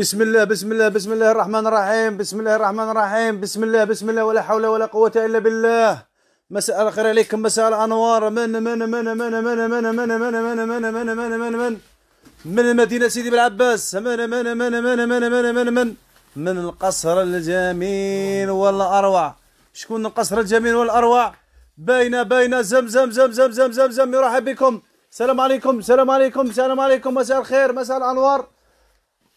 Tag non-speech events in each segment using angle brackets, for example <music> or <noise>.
بسم الله بسم الله بسم الله الرحمن الرحيم بسم الله الرحمن الرحيم بسم الله بسم الله ولا حول ولا قوة إلا بالله مساء الخير عليكم مساء الأنوار من من من من من من من من من من من من من من من من مدينة سيدي بالعباس من من من من من من من من من القصر الجميل والأروع شكون القصر الجميل والأروع بين بين زم زم زم زم زم زم زم يرحب بكم السلام عليكم السلام عليكم السلام عليكم مساء الخير مساء الأنوار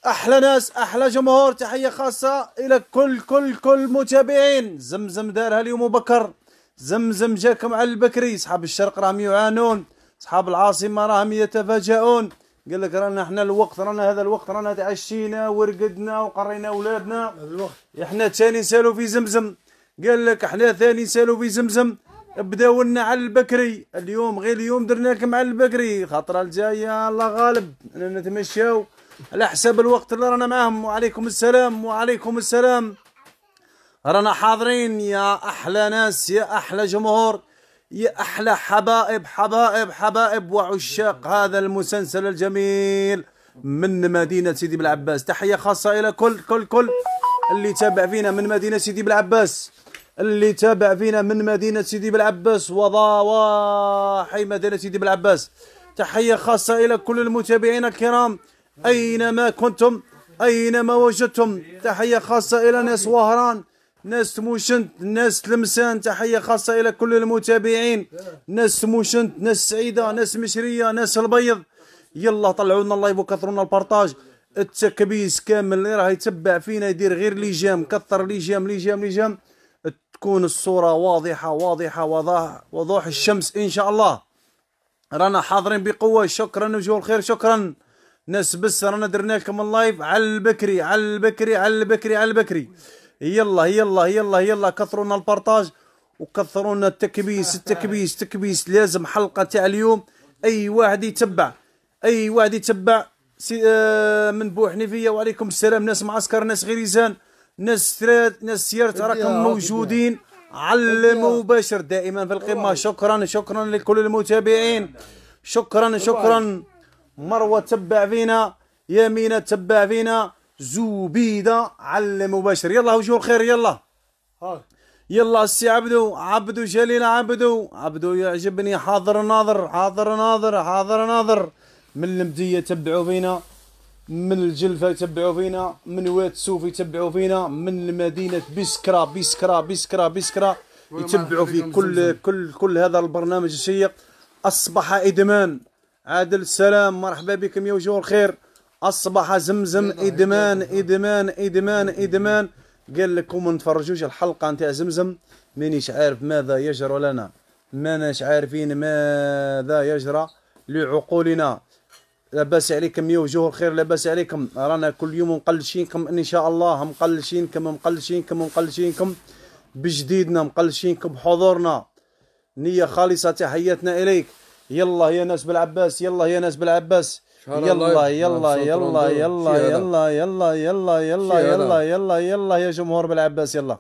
احلى ناس احلى جمهور تحيه خاصه الى كل كل كل متابعين زمزم دارها اليوم بكر زمزم جاكم على البكري صحاب الشرق راهم يعانون صحاب العاصمه راهم يتفاجؤون قال لك رانا احنا الوقت رانا هذا الوقت رانا تعشينا ورقدنا وقرينا اولادنا الوقت احنا ثاني سالوا في زمزم قال لك احنا ثاني سالوا في زمزم بداو لنا على البكري اليوم غير اليوم درنا لكم على البكري خطره الجايه الله غالب انا نتمشاو على حساب الوقت اللي رانا معاهم وعليكم السلام وعليكم السلام رانا حاضرين يا احلى ناس يا احلى جمهور يا احلى حبائب حبائب حبائب وعشاق هذا المسلسل الجميل من مدينه سيدي بالعباس تحيه خاصه الى كل كل كل اللي تابع فينا من مدينه سيدي بالعباس اللي تابع فينا من مدينه سيدي بالعباس وضواحي مدينه سيدي بالعباس تحيه خاصه الى كل المتابعين الكرام أينما كنتم أينما وجدتم تحية خاصة إلى ناس وهران ناس تموشنت ناس تلمسان تحية خاصة إلى كل المتابعين ناس تموشنت ناس سعيدة ناس مشرية ناس البيض يلا طلعوا لنا اللايف وكثروا لنا البارطاج التكبيس كامل اللي راه يتبع فينا يدير غير لي جام كثر لي جام لي جام لي جام تكون الصورة واضحة واضحة وضوح وضوح الشمس إن شاء الله رانا حاضرين بقوة شكرا وجوه الخير شكرا ناس بس رانا درنا لكم اللايف على البكري على البكري على البكري على البكري يلا يلا يلا يلا كثروا لنا البارطاج وكثروا لنا التكبيس التكبيس التكبيس لازم حلقه تاع اليوم اي واحد يتبع اي واحد يتبع سي آه من بوحنيفيه وعليكم السلام ناس معسكر ناس غريزان ناس ثلاث ناس سيارت راكم موجودين على مباشر دائما في القمه شكرا شكرا لكل المتابعين شكرا شكرا, شكرا مروة تبع فينا يمينة تبع فينا زبيدة على المباشر يلا وجوه الخير يلا يلا السي عبدو عبدو جليل عبدو عبدو يعجبني حاضر ناظر حاضر ناظر حاضر ناظر من المدية تبعوا فينا من الجلفة تبعوا فينا من واد سوفي يتبعوا فينا من المدينة بسكرة بسكرة بسكرة بسكرة يتبعوا في كل كل كل هذا البرنامج الشيق أصبح إدمان عادل السلام مرحبا بكم يا وجوه الخير اصبح زمزم ادمان ادمان ادمان ادمان قال لكم ما نتفرجوش الحلقه نتاع زمزم مانيش عارف ماذا يجرى لنا ماناش عارفين ماذا يجرى لعقولنا لاباس عليكم يا وجوه الخير لاباس عليكم رانا كل يوم مقلشينكم ان شاء الله مقلشينكم مقلشينكم مقلشينكم بجديدنا مقلشينكم بحضورنا نيه خالصه تحياتنا اليك يلا يا ناس بالعباس يلا يا ناس بالعباس يلا يلا يلا يلا يلا يلا يلا يلا يلا يلا يلا يا جمهور بالعباس يلا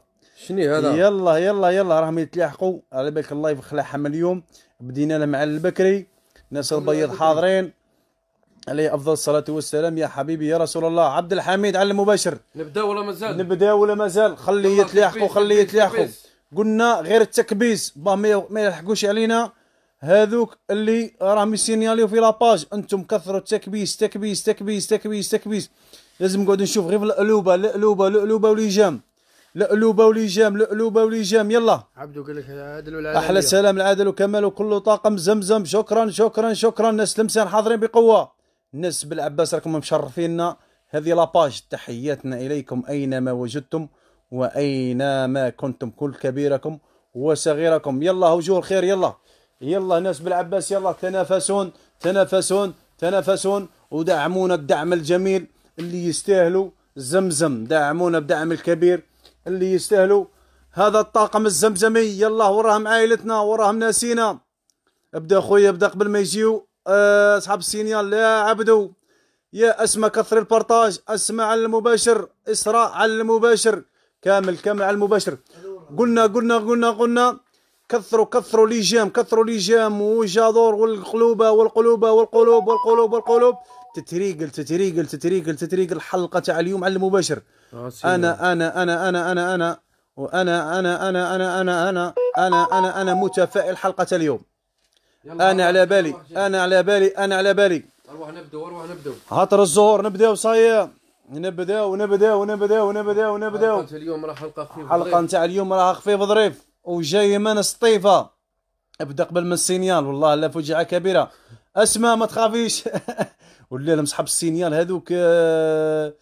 شني هذا يلا يلا يلا راهم يتلاحقوا على بالك اللايف خلاحهم اليوم بدينا مع البكري ناس البيض حاضرين عليه افضل الصلاه والسلام يا حبيبي يا رسول الله عبد الحميد على المباشر نبدا ولا مازال نبدا ولا مازال خليه يتلاحقوا خليه يتلاحقوا قلنا غير التكبيس باه ما يلحقوش علينا هذوك اللي راهم يسينياليو في لاباج انتم كثروا التكبيس تكبيس تكبيس تكبيس تكبيس لازم نقعد نشوف غير في القلوبه القلوبه القلوبه ولي جام القلوبه ولي جام القلوبه ولي جام يلا عبدو قال لك العدل والعدل احلى سلام العدل وكمال وكل طاقم زمزم شكرا شكرا شكرا الناس تلمسان حاضرين بقوه الناس بالعباس راكم مشرفينا هذه لاباج تحياتنا اليكم اينما وجدتم واينما كنتم كل كبيركم وصغيركم يلا وجوه الخير يلا يلا ناس بالعباس يلا تنافسون تنافسون تنافسون ودعمونا الدعم الجميل اللي يستاهلوا زمزم دعمونا بدعم الكبير اللي يستاهلوا هذا الطاقم الزمزمي يلا وراهم عائلتنا وراهم ناسينا ابدا خويا ابدا قبل ما يجيو آه، اصحاب السينيال يا عبدو يا اسمع كثر البارطاج اسمع على المباشر اسرع على المباشر كامل كامل على المباشر قلنا قلنا قلنا قلنا كثروا كثروا جام كثروا جام وجادور والقلوب والقلوب والقلوب والقلوب والقلوب تتريقل تتريقل تتريقل تتريقل الحلقه تاع اليوم على المباشر انا انا انا انا انا انا وانا انا انا انا انا انا انا انا انا متفائل حلقه اليوم انا على بالي انا على بالي انا على بالي اروح نبدأ اروح نبدأ هاطر الزهور نبداو صايا نبداو نبداو نبداو نبداو نبداو اليوم راه حلقه خفيفه حلقة نتاع اليوم راها خفيفه ظريف وجاي من سطيفه ابدا قبل من السينيال والله لا فجعه كبيره اسمع ما تخافيش <laughs> ولا مصحاب السينيال هذوك آه،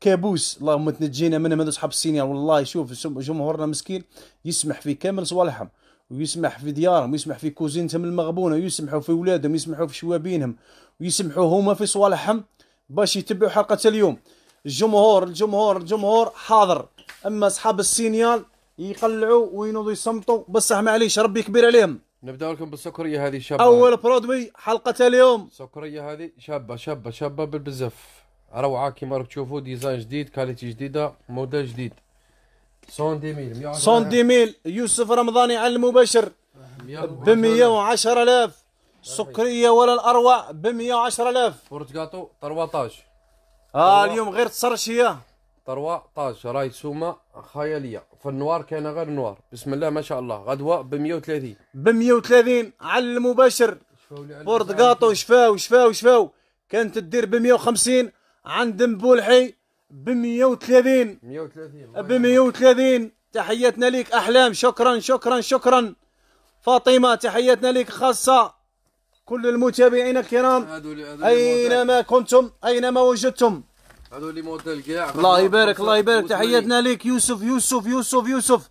كابوس اللهم تنجينا منهم هذو صحاب السينيال والله شوف جمهورنا مسكين يسمح في كامل صوالحهم ويسمح في ديارهم ويسمح في كوزينتهم المغبونه ويسمحوا في ولادهم ويسمحوا في شوابينهم ويسمحوا هما في صوالحهم باش يتبعوا حلقه اليوم الجمهور الجمهور الجمهور حاضر اما اصحاب السينيال يقلعوا وينوضوا يصمتوا بصح معليش ربي كبير عليهم نبدا لكم بالسكريه هذه شابه اول برودوي حلقه اليوم السكريه هذه شابه شابه شابه بالبزاف روعه كيما راك تشوفوا ديزاين جديد كاليتي جديده موديل جديد سون دي ميل سون دي ميل يوسف رمضاني على المباشر ب 110000 سكريه ولا الاروع ب 110000 بورتغاتو كاطو 13 اه اليوم غير تصرشيه تروا طاج رايسومة خيالية في النوار كان غير نوار بسم الله ما شاء الله غدوة ب 130 ب 130 على المباشر بورتقاطو شفاو شفاو شفاو كانت تدير ب 150 عند مبولحي ب 130 130 ب 130 تحياتنا ليك احلام شكرا شكرا شكرا فاطمه تحياتنا ليك خاصه كل المتابعين الكرام اينما كنتم اينما وجدتم هذو لي موديل كاع الله يبارك الله يبارك تحياتنا ليك يوسف يوسف يوسف يوسف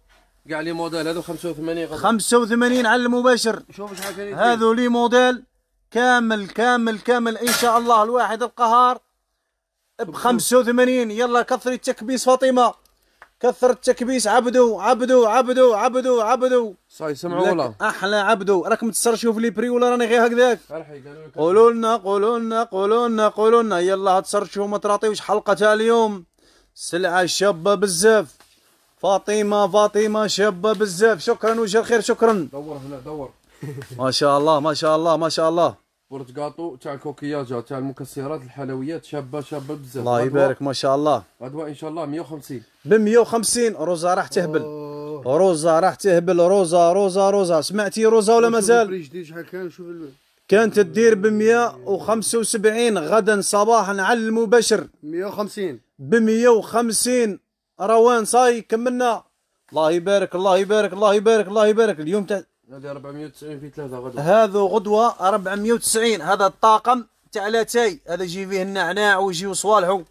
كاع لي موديل هذو 85 85 على المباشر شوف شحال كاين هذو لي موديل كامل كامل كامل ان شاء الله الواحد القهار ب 85 يلا كثري التكبيس فاطمه كثر التكبيس عبدو عبدو عبدو عبدو عبدو صاي سمعوا ولا احلى عبدو راك متسر شوف لي بري ولا راني غير هكذاك قولوا لنا قولوا لنا قولوا لنا قولوا لنا يلا تسرشوا ما تراطيوش حلقه تاع اليوم سلعه شابه بزاف فاطمه فاطمه شابه بزاف شكرا وجه الخير شكرا دور هنا دور ما شاء الله ما شاء الله ما شاء الله بورت كاطو تاع الكوكياج تاع المكسرات الحلويات شابه شابه بزاف الله يبارك ما شاء الله غدوه ان شاء الله 150 ب 150 روزا راح تهبل أوه. روزا راح تهبل روزا روزا روزا سمعتي روزا ولا مازال كان شوف كانت تدير ب 175 غدا صباحا على المباشر 150 ب 150 روان صاي كملنا الله يبارك الله يبارك الله يبارك الله يبارك اليوم تاع هذه 490 في 3 غدوه هذا غدوه 490 هذا الطاقم تاع لاتاي هذا يجي فيه النعناع ويجيو صوالحو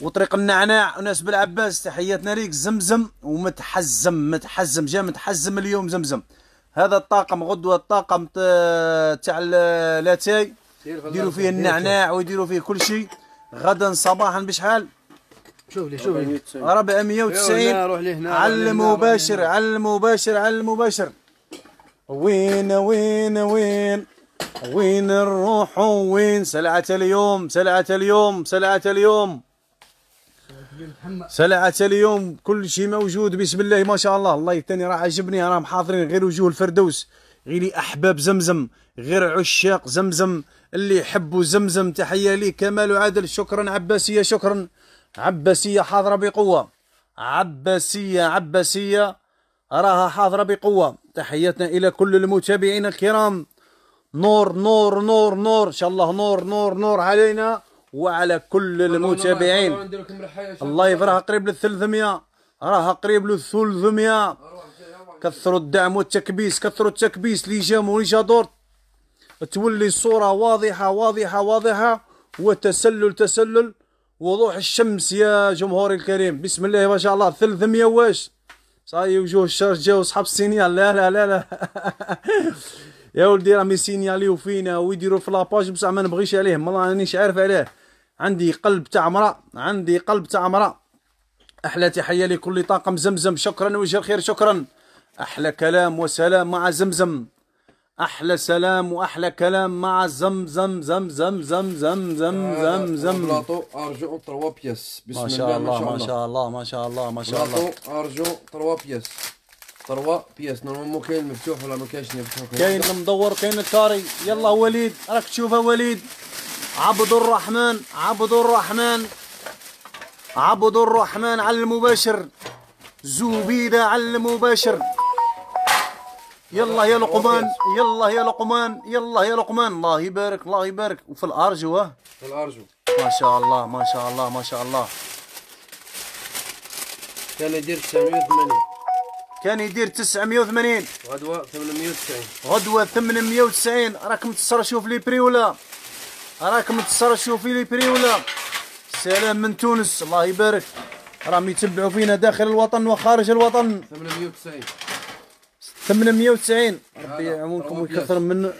وطريق النعناع وناس بالعباس تحياتنا ليك زمزم ومتحزم متحزم جا متحزم اليوم زمزم هذا الطاقم غدوه الطاقم تاع لاتاي يديروا فيه النعناع ويديروا فيه كل شيء غدا صباحا بشحال شوف لي شوف لي 490 على المباشر على المباشر على المباشر وين وين وين وين الروح وين سلعة اليوم سلعة اليوم سلعة اليوم سلعة اليوم كل شيء موجود بسم الله ما شاء الله الله يتني راه عجبني راهم حاضرين غير وجوه الفردوس غير أحباب زمزم غير عشاق زمزم اللي يحبوا زمزم تحية لي كمال وعدل شكرا عباسية شكرا عباسية حاضرة بقوة عباسية عباسية راها حاضرة بقوة تحياتنا الى كل المتابعين الكرام نور نور نور نور ان شاء الله نور نور نور علينا وعلى كل المتابعين الله يفرح قريب لل 300 راه قريب لل 300 كثروا الدعم والتكبيس كثروا التكبيس لي جا واللي جا دور تولي الصوره واضحه واضحه واضحه وتسلل تسلل وضوح الشمس يا جمهوري الكريم بسم الله ما شاء الله 300 واش صاي وجوه الشر جاو صحاب السينيال لا لا لا لا يا ولدي راهم يسينياليو فينا ويديروا في لاباج بصح ما نبغيش عليهم والله رانيش عارف عليه عندي قلب تاع مرا عندي قلب تاع مرا احلى تحيه لكل طاقم زمزم شكرا وجه الخير شكرا احلى كلام وسلام مع زمزم احلى سلام واحلى كلام مع زم زم زم زم زم زم زم زم زم بلاطو ارجو تروا بيس بسم الله ما شاء الله ما شاء الله ما شاء الله بلاطو ارجو تروا بيس تروا بيس نورمالمون كاين مفتوح ولا ما كاينش مفتوح كاين المدور كاين الكاري يلا وليد راك تشوفها وليد عبد الرحمن عبد الرحمن عبد الرحمن على المباشر زبيده على المباشر يلا يا لقمان يلا يا لقمان يلا يا لقمان الله يبارك الله يبارك وفي الارجو ها في الارجو ما شاء الله ما شاء الله ما شاء الله كان يدير 980 كان يدير 980 غدوه 890 غدوه 890 راك متصر شوف لي بري ولا راك متصر شوف لي بري ولا سلام من تونس الله يبارك راهم يتبعوا فينا داخل الوطن وخارج الوطن 890 890 ربي يعاونكم ويكثر من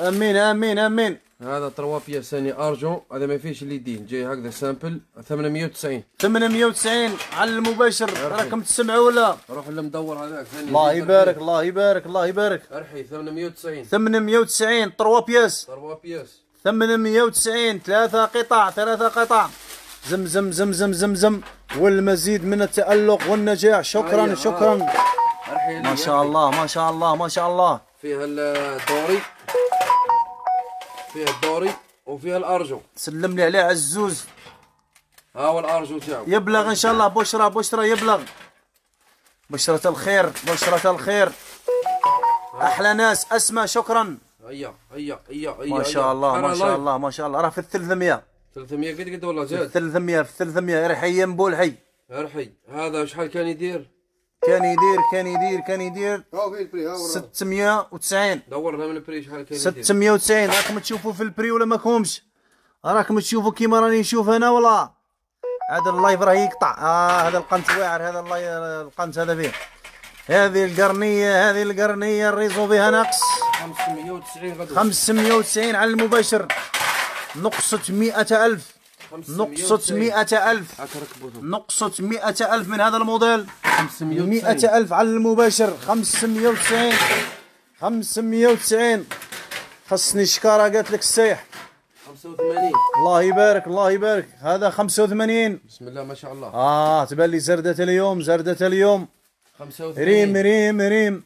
امين امين امين هذا تروا بياس ثاني ارجون هذا ما فيهش اللي يدين جاي هكذا سامبل 890 890 على المباشر راكم تسمعوا ولا روح للمدور هذاك ثاني الله يبارك الله يبارك الله يبارك ارحي 890 890 تروا بياس تروا بياس 890 ثلاثة قطع ثلاثة قطع زم زم زم زم زم زم والمزيد من التألق والنجاح شكرا آه، شكرا آه. ما شاء الله ما شاء الله ما شاء الله فيها الدوري فيها الدوري وفيها الارجو سلم لي عليه عزوز ها هو الارجو تاعو يبلغ ان شاء الله بشرى بشرى يبلغ بشرة الخير بشرة الخير احلى ناس اسمى شكرا هيا هيا هيا هيا ما شاء الله ما شاء الله ما شاء الله راه في 300 300 قد قد والله جات 300 في 300 يرحي ينبول حي يرحي هذا شحال كان يدير كان يدير كان يدير كان يدير 690 دورنا من البري شحال كان 690 راكم تشوفوا في البري ولا ماكمش راكم تشوفوا كيما راني نشوف انا ولا هذا اللايف راه يقطع اه هذا القنت واعر هذا القنت هذا فيه هذه القرنيه هذه القرنيه الريزو فيها نقص 590 غدوه 590 على المباشر نقصت 100000 نقصت 100000 نقصت 100000 من هذا الموديل 100000 على المباشر 590 590 خصني شكاره قالت لك السيح 85 الله يبارك الله يبارك هذا 85 بسم الله ما شاء الله اه تبان لي زردة اليوم زردة اليوم 85 ريم ريم ريم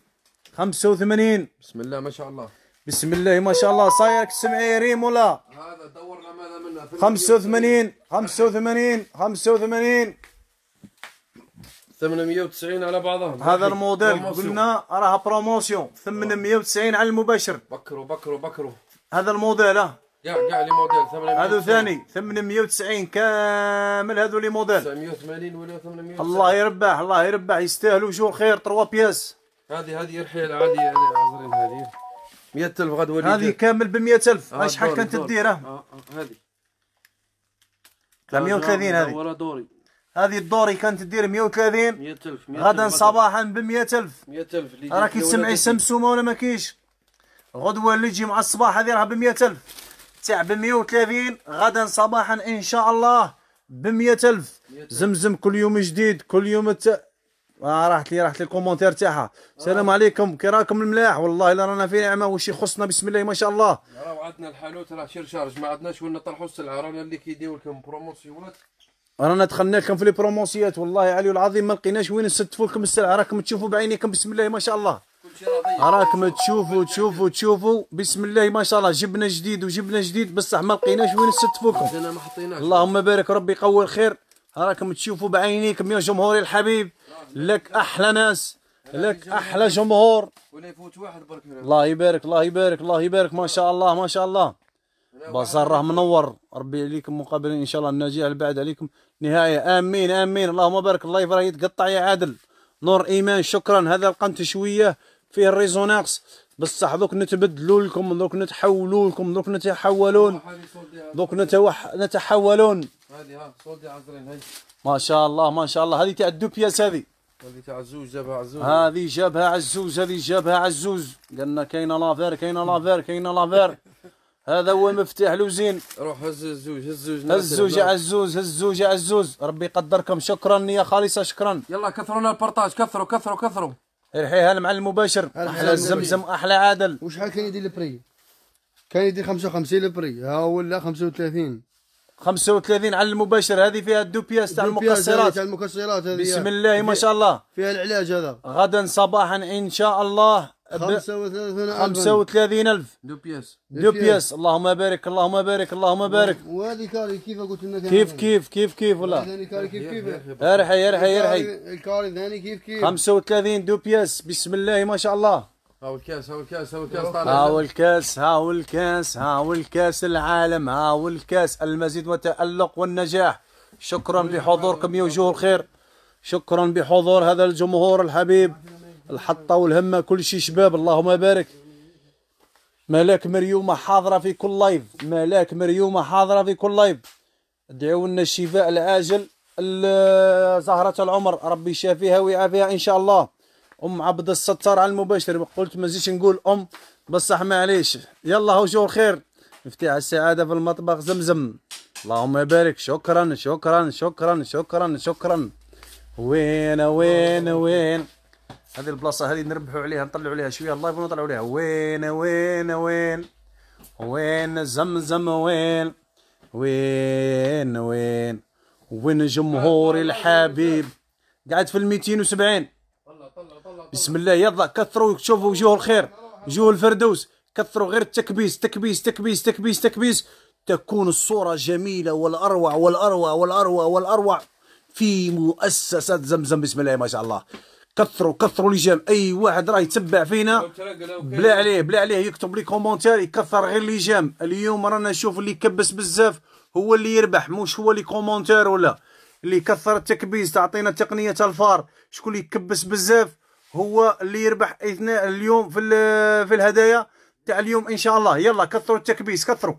85 بسم الله ما شاء الله بسم الله ما شاء الله صايرك السمعيه ريم ولا هذا دور 85 85 85 890 على بعضهم هذا الموديل قلنا راها بروموسيون 890 على المباشر بكروا بكروا بكروا هذا الموديل اه كاع كاع لي موديل 890 هذو ثاني 890 كامل هذو لي موديل 980 ولا 890 الله يربح الله يربح يستاهلوا جور خير 3 بياس هذه هذه رحيل عادية عازرين هذه 100000 غدوه هذه كامل ب 100000 شحال كانت دير آه، آه، هذه ل 130 هذه ولا دوري هذه الدوري كانت تدير 130 100000 غدا صباحا ب 100000 100000 راك تسمعي سمسومه ولا ما كاينش غدوه اللي تجي مع الصباح هذه راه ب 100000 تاع ب 130 غدا صباحا ان شاء الله ب 100000 زمزم كل يوم جديد كل يوم الت... آه راحت لي راحت لي الكومونتير تاعها السلام عليكم كي راكم الملاح والله الا رانا في نعمه واش يخصنا بسم الله ما شاء الله راه عندنا الحانوت راه شير شارج ما عندناش وين نطرحوا السلعه رانا اللي كيديروا لكم بروموسيونات رانا دخلنا لكم في لي بروموسيات والله علي العظيم ما لقيناش وين نستفوا لكم السلعه راكم تشوفوا بعينيكم بسم الله ما شاء الله راكم تشوفوا تشوفوا تشوفوا بسم الله ما شاء الله جبنا جديد وجبنا جديد بصح ما لقيناش وين نستفوا لكم اللهم بارك ربي يقوي الخير راكم تشوفوا بعينيكم يا جمهوري الحبيب لك احلى ناس لك احلى جمهور ولا يفوت واحد برك الله يبارك الله يبارك الله يبارك ما شاء الله ما شاء الله بازار راه منور ربي عليكم مقابلين ان شاء الله الناجيه البعد عليكم نهايه امين امين اللهم بارك اللايف راه يتقطع يا عادل نور ايمان شكرا هذا القنت شويه فيه الريزوناكس بصح دوك نتبدلوا لكم دوك نتحولوا لكم دوك نتحولون دوك نتوح نتحولون هذه ها سودي عزرين ما شاء الله ما شاء الله هذه تاع الدوبياس هذه هذه تاع عزوز جابها عزوز هذه جابها عزوز هذه جابها عزوز قالنا كاينه لافير كاينه لافير كاينه لافير <laughs> هذا هو مفتاح لوزين روح هز الزوج هز الزوج هز الزوج عزوز هز الزوج عزوز ربي يقدركم شكرا يا خالصه شكرا يلا كثروا لنا البارطاج كثروا كثروا كثروا ريحيها المعلم المباشر احلى زمزم احلى عادل وشحال كاين يدير البري كاين يدير 55 البري ها ولا 35 35 على المباشر هذه فيها الدو بياس تاع المكسرات تاع المكسرات هذه بسم الله ما شاء الله فيها العلاج هذا غدا صباحا ان شاء الله 35000 ألف دو بياس دو بياس اللهم بارك اللهم بارك اللهم بارك وهذه كاري كيف قلت لنا كيف كيف كيف كيف والله ارحي ارحي ارحي الكاري ثاني كيف كيف 35 دو بياس بسم الله ما شاء الله هاو الكاس هاو الكاس هاو الكاس هاو الكاس هاو الكاس هاو الكاس العالم هاو الكاس المزيد والتألق والنجاح شكرا بحضوركم يا وجوه الخير شكرا بحضور هذا الجمهور الحبيب الحطة والهمة كل شيء شباب اللهم بارك ملاك مريومة حاضرة في كل لايف ملاك مريومة حاضرة في كل لايف ادعوا لنا الشفاء العاجل زهرة العمر ربي يشافيها ويعافيها إن شاء الله ام عبد الستار على المباشر قلت ما زيدش نقول ام بصح معليش يلا هو شو الخير مفتاح السعاده في المطبخ زمزم اللهم بارك شكرا شكرا شكرا شكرا شكرا وين وين وين هذه البلاصه هذه نربحوا عليها نطلعوا عليها شويه الله يبارك ونطلعوا عليها وين وين وين وين زمزم وين وين وين وين جمهوري الحبيب قاعد في ال 270 بسم الله يلا كثروا تشوفوا وجوه الخير وجوه الفردوس كثروا غير التكبيس تكبيس تكبيس تكبيس تكبيس تكون الصورة جميلة والأروع والأروع والأروع والأروع في مؤسسة زمزم بسم الله ما شاء الله كثروا كثروا لجام اي واحد راه يتبع فينا بلا عليه بلا عليه يكتب لي كومونتير يكثر غير لجام اليوم رانا نشوف اللي كبس بزاف هو اللي يربح مش هو اللي كومونتير ولا اللي كثر التكبيس تعطينا تقنيه الفار شكون اللي يكبس بزاف هو اللي يربح اثناء اليوم في في الهدايا تاع اليوم ان شاء الله يلا كثروا التكبيس كثروا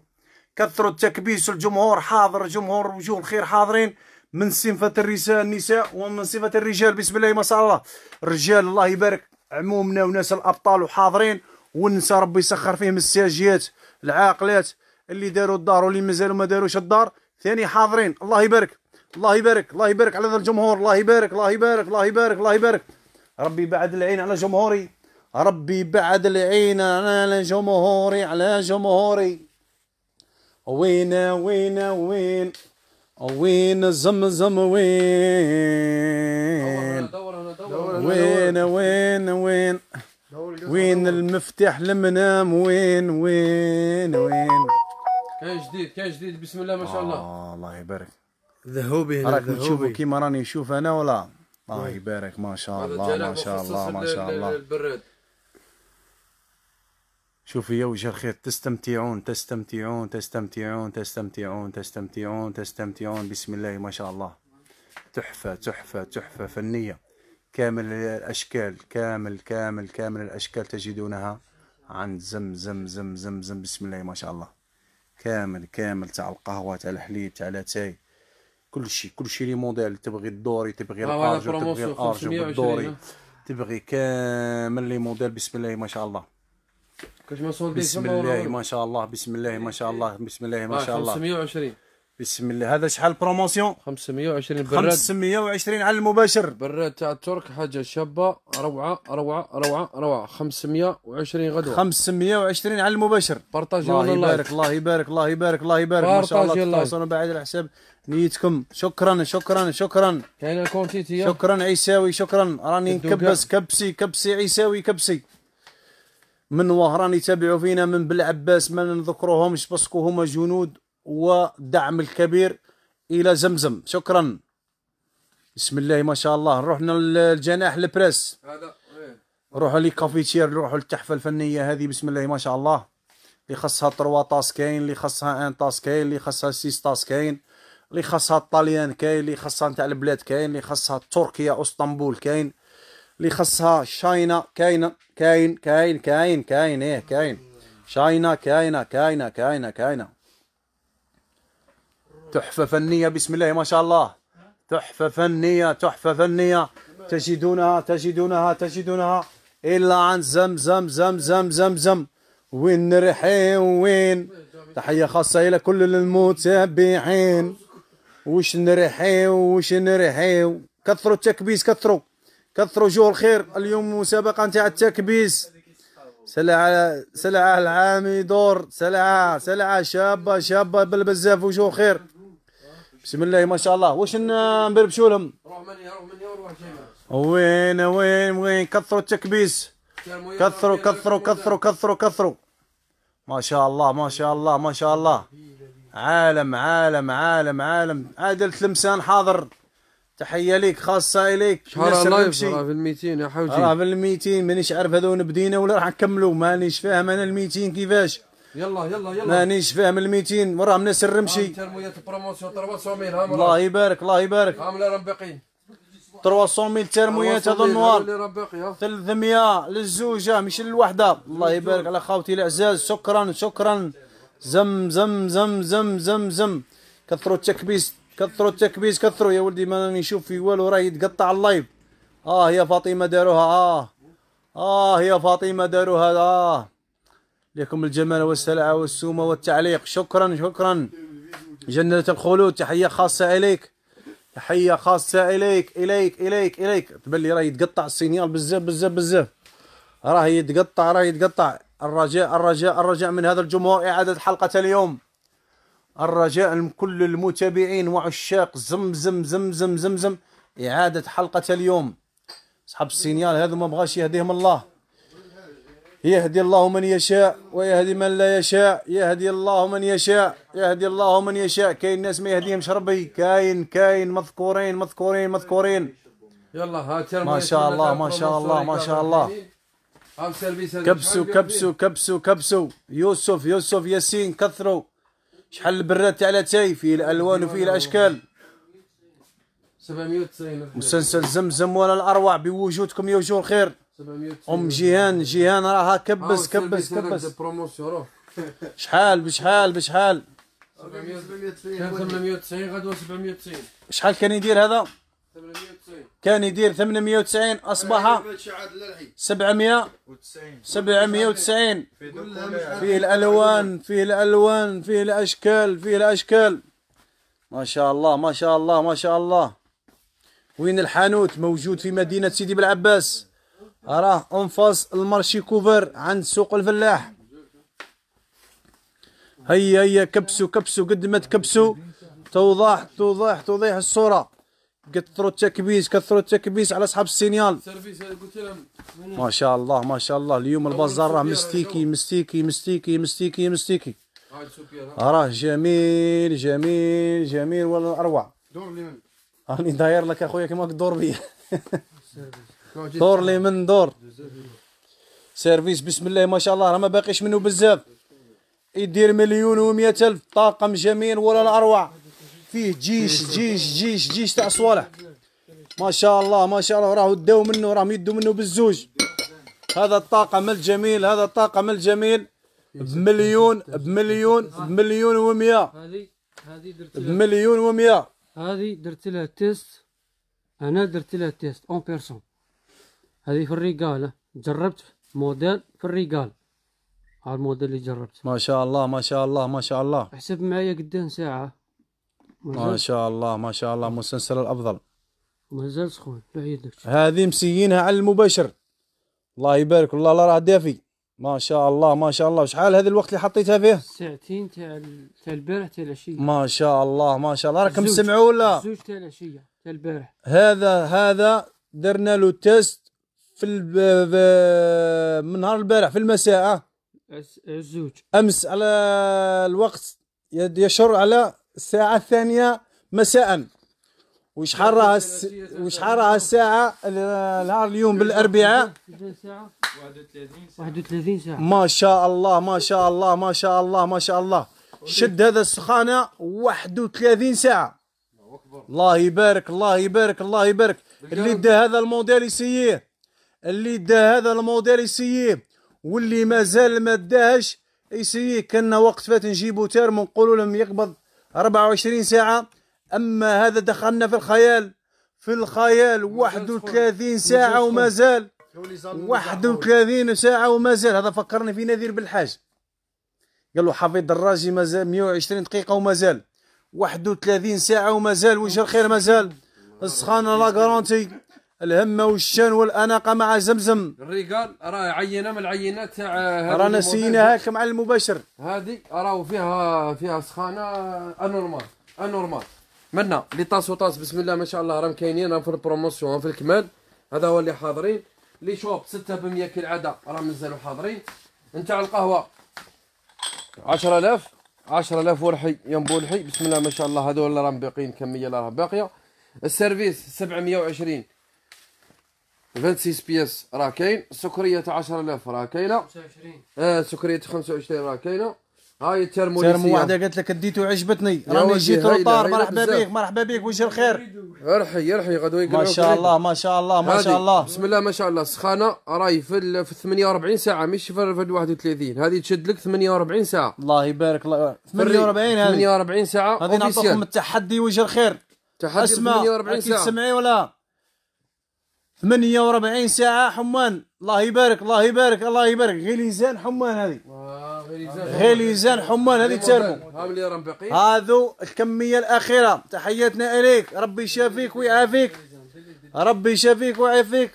كثروا التكبيس الجمهور حاضر جمهور وجوه الخير حاضرين من صفة الرسالة النساء ومن صفة الرجال بسم الله ما شاء الله الرجال الله يبارك عمومنا وناس الابطال وحاضرين والنساء ربي يسخر فيهم الساجيات العاقلات اللي داروا الدار واللي مازالوا ما داروش الدار ثاني حاضرين الله يبارك الله يبارك الله يبارك على هذا الجمهور الله يبارك الله يبارك الله يبارك الله يبارك ربي بعد العين على جمهوري ربي بعد العين على جمهوري على جمهوري وين وين وين وين زمزم وين وين وين وين وين المفتاح المنام وين وين وين كان جديد كان جديد بسم الله ما شاء الله آه، الله يبارك ذهوبي راك تشوفوا كيما راني نشوف انا ولا الله طيب. يبارك ما شاء الله ما شاء الله ما شاء الله البرد يا وجه الخير تستمتعون تستمتعون تستمتعون تستمتعون تستمتعون تستمتعون بسم الله ما شاء الله تحفة تحفة تحفة فنية كامل الأشكال كامل كامل كامل الأشكال تجدونها عند زم زم زم زم زم بسم الله ما شاء الله كامل كامل تاع القهوة تاع الحليب تاع لاتاي كلشي كلشي لي موديل تبغي الدوري تبغي آه، الارجو تبغي الارجو بالدوري آه. تبغي كامل لي موديل بسم الله ما شاء الله بسم الله ما شاء الله بسم الله ما آه، شاء الله بسم الله ما شاء الله 520 بسم الله هذا شحال بروموسيون 520 براد 520 على المباشر براد تاع الترك حاجه شابه روعه روعه روعه روعه 520 غدوه 520 على المباشر بارطاجيو الله يبارك الله يبارك الله يبارك الله يبارك ما شاء الله تواصلوا بعد الحساب نيتكم شكرا شكرا شكرا شكرا عيساوي شكرا راني نكبس كبسي كبسي عيساوي كبسي من وهران يتابعوا فينا من بالعباس ما نذكرهمش باسكو هما جنود ودعم الكبير الى زمزم شكرا بسم الله ما شاء الله رحنا للجناح البريس هذا إيه. روحوا كافيتير روحوا للتحفه الفنيه هذه بسم الله ما شاء الله اللي خصها 3 طاس كاين اللي خصها 1 طاس كاين اللي خصها 6 طاس كاين اللي خاصها الطليان كاين اللي خاصها نتاع البلاد كاين اللي خاصها تركيا اسطنبول كاين اللي خاصها شاينا كاينه كاين كاين كاين كاين ايه كاين شاينا كاينه كاينه كاينه كاينه تحفه فنيه بسم الله ما شاء الله تحفه فنيه تحفه فنيه تجدونها تجدونها تجدونها الا عن زمزم زمزم زمزم وين نرحي وين تحيه خاصه الى كل المتابعين وش نرحيو وش نرحيو كثروا التكبيس كثروا كثروا جوه الخير اليوم مسابقة نتاع التكبيس سلعة سلعة العام يدور سلعة سلعة شابة شابة بالبزاف وجوه خير بسم الله ما شاء الله واش نبربشوا لهم وين وين وين كثروا التكبيس كثروا كثروا كثروا كثروا كثروا ما شاء الله ما شاء الله ما شاء الله عالم عالم عالم عالم عادل تلمسان حاضر تحيه ليك خاصه اليك شهر لايف راه في الميتين يا حوجي راه في الميتين مانيش عارف هذون بدينا ولا راح نكملوا مانيش فاهم انا الميتين كيفاش يلا يلا يلا مانيش فاهم الميتين وراه ناس الرمشي آه، الله يبارك الله يبارك هم راهم باقيين 300 ترمويات هذو النوار 300 للزوجه مش للوحده الله يبارك على خاوتي العزاز شكرا شكرا زم زم زم زم زم زم كثروا التكبيس كثروا التكبيس كثروا يا ولدي ما نشوف في والو راه يتقطع اللايف اه يا فاطمه داروها اه اه يا فاطمه داروها اه لكم الجمال والسلعه والسومه والتعليق شكرا شكرا جنه الخلود تحيه خاصه اليك تحيه خاصه اليك اليك اليك اليك تبان لي راه يتقطع السينيال بزاف بزاف بزاف راه يتقطع راه يتقطع الرجاء الرجاء الرجاء من هذا الجمهور إعادة حلقة اليوم الرجاء لكل المتابعين وعشاق زمزم زمزم زمزم إعادة حلقة اليوم أصحاب السينيال هذا ما بغاش يهديهم الله يهدي الله من يشاء ويهدي من لا يشاء يهدي الله من يشاء يهدي الله من يشاء كاين ناس ما يهديهمش ربي كاين كاين مذكورين مذكورين مذكورين يلا هات ما شاء الله ما شاء الله ما شاء الله كبسوا كبسوا كبسوا كبسوا يوسف يوسف ياسين كثروا شحال البرات على تاي فيه الالوان وفيه الاشكال 790 مسلسل زمزم ولا الاروع بوجودكم يا وجوه الخير ام جيهان جيهان راها كبس آه، كبس كبس <laughs> شحال بشحال بشحال 790 غدوه 790 شحال كان يدير هذا 790 كان يدير 890 اصبح 700 790 فيه الالوان فيه الالوان فيه الاشكال فيه الاشكال ما شاء الله ما شاء الله ما شاء الله وين الحانوت موجود في مدينه سيدي بلعباس راه انفاس المارشي كوفر عند سوق الفلاح هيا هيا كبسوا كبسوا قد ما تكبسوا توضح توضح توضيح الصوره كثروا التكبيس كثروا التكبيس على اصحاب السينيال ما شاء الله ما شاء الله اليوم البازار راه مستيكي مستيكي مستيكي مستيكي مستيكي راه جميل جميل جميل ولا اروع راني داير لك اخويا كيما دور بيا <laughs> دور لي من دور سيرفيس بسم الله ما شاء الله راه ما باقيش منه بزاف يدير مليون و 100 الف طاقم جميل ولا الاروع فيه جيش جيش جيش جيش تاع صوالح ما شاء الله ما شاء الله راهو داو منه راهم يدوا منه بالزوج هذا الطاقم الجميل هذا الطاقم الجميل بمليون بمليون بمليون و100 بمليون و100 هذه درت لها تيست انا درت لها تيست اون بيرسون هذه في الرجال جربت موديل في الرجال هذا الموديل اللي جربت ما شاء الله ما شاء الله ما شاء الله احسب معايا قدام ساعه ما شاء الله ما شاء الله مسلسل الافضل مازال سخون لا هذه مسيينها على المباشر الله يبارك والله لا راه دافي ما شاء الله ما شاء الله وشحال هذا الوقت اللي حطيتها فيه ساعتين تاع تاع البارح تاع العشيه ما شاء الله ما شاء الله راكم تسمعوا ولا زوج تاع العشيه تاع البارح هذا هذا درنا له تيست في من نهار البارح في المساء الزوج امس على الوقت يشر على الساعة الثانية مساء وشحال راها وشحال راها الساعة نهار اليوم بالأربعاء 31 ساعة ما شاء الله ما شاء الله ما شاء الله ما شاء الله شد هذا السخانة 31 ساعة الله يبارك الله يبارك الله يبارك اللي دا هذا الموديل يسييه اللي دا هذا الموديل يسييه واللي مازال ما داهش يسييه كنا وقت فات نجيبو تيرمو نقولو لهم يقبض 24 ساعة أما هذا دخلنا في الخيال في الخيال 31 ساعة وما زال 31 ساعة وما زال هذا فكرني في نذير بالحاج قال له حفيظ دراجي مازال 120 دقيقة وما زال 31 ساعة وما زال وجه الخير ما زال السخانة لا غارونتي الهمة والشان والاناقه مع زمزم الرجال راه عينه من العينات تاع رانا سيناهاك مع المباشر هذه راهو فيها فيها سخانه انورمال انورمال منا لي طاس وطاس بسم الله ما شاء الله راهم كاينين راهم في البروموسيون في الكمال هذا هو اللي حاضرين لي شوب 6% كالعاده راهم مازالوا حاضرين نتاع القهوه 10000 10000 ورحي ينبو الحي بسم الله ما شاء الله هذول راهم باقيين كميه اللي راهم باقيه السيرفيس 720 26 بيس راه كاين سكريه 10000 راه كاينه 25 اه سكريه 25 راه كاينه هاي الترمو ترمو واحده قالت لك ديتو عجبتني راني جيت روطار مرحبا بك مرحبا بك وجه الخير ارحي ارحي غدوه يقول ما شاء الله ما شاء الله ما شاء الله بسم الله ما شاء الله السخانه راهي في 48 ساعه مش في 31 هذه تشد لك 48 ساعه الله يبارك الله 48 هذه 48 ساعه هذه نعطيكم التحدي وجه الخير تحدي 48 ساعه تسمعي ولا 48 ساعة حمان الله يبارك الله يبارك الله يبارك غليزان حمان هذه غليزان حمان هذه تيرمو هذو الكمية الأخيرة تحياتنا إليك ربي يشافيك ويعافيك ربي يشافيك ويعافيك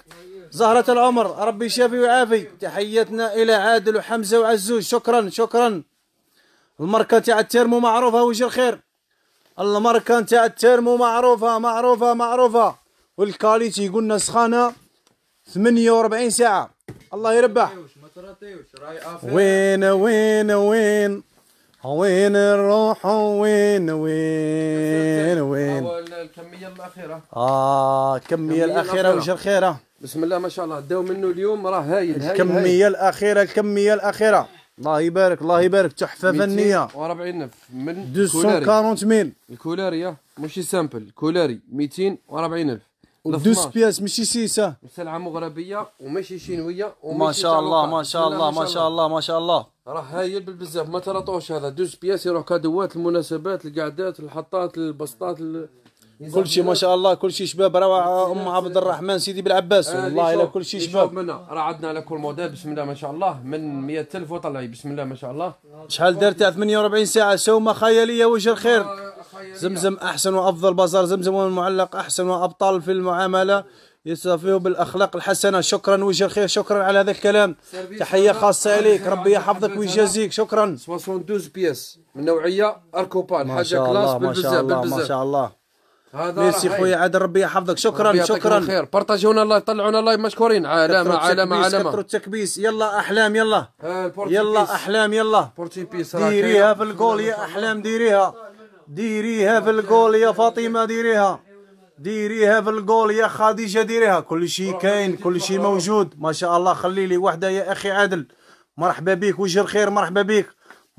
زهرة العمر ربي يشافي ويعافي تحياتنا إلى عادل وحمزة وعزوز شكرا شكرا الماركة تاع الترمو معروفة وجه الخير الماركة تاع الترمو معروفة معروفة معروفة والكاليتي يقولنا سخانه 48 ساعه الله يربح وين وين وين وين نروح وين وين وين الكميه آه، الاخيره اه الكميه الاخيره وجه الخيره بسم الله ما شاء الله داو منه اليوم راه هايل الكميه الاخيره الكميه الاخيره الله يبارك الله يبارك تحفه فنيه 40 نف من 240 الكولاري الكولاري ماشي سامبل كولاري الف دوس بياس ماشي سيسا سلعه مغربيه وماشي شينويه وماشي ما شاء الله ما شاء الله ما شاء الله ما شاء الله راه هايل بالبزاف ما تراطوش هذا دوز بياس يروح كادوات المناسبات القعدات الحطات البسطات ال... كل شيء ما شاء الله كل شيء شباب روعه ام عبد الرحمن سيدي بالعباس والله الا كل شيء شباب منا راه عندنا على كل موديل بسم الله ما شاء الله من 100000 وطلع بسم الله ما شاء الله شحال دار تاع 48 ساعه سومه خياليه وجه الخير آه، زمزم احسن وافضل بازار زمزم والمعلق احسن وابطال في المعامله يصفيه بالاخلاق الحسنه شكرا وجه الخير شكرا على هذا الكلام تحيه خاصه اليك ربي يحفظك ويجازيك شكرا 72 بيس من نوعيه اركوبان حاجه كلاس بالبزاف بالبزاف ما شاء الله ما شاء الله هذا ميرسي خويا عاد ربي يحفظك شكرا ربي شكرا خير بارطاجيونا الله طلعونا الله مشكورين علامه علامه علامه كثروا التكبيس يلا احلام يلا يلا احلام يلا ديريها في الجول يا احلام ديريها ديريها في الجول يا فاطمه ديريها ديريها في الجول يا خديجه ديريها كل شيء كاين كل شيء موجود ما شاء الله خلي لي وحده يا اخي عادل مرحبا بك وجه الخير مرحبا بك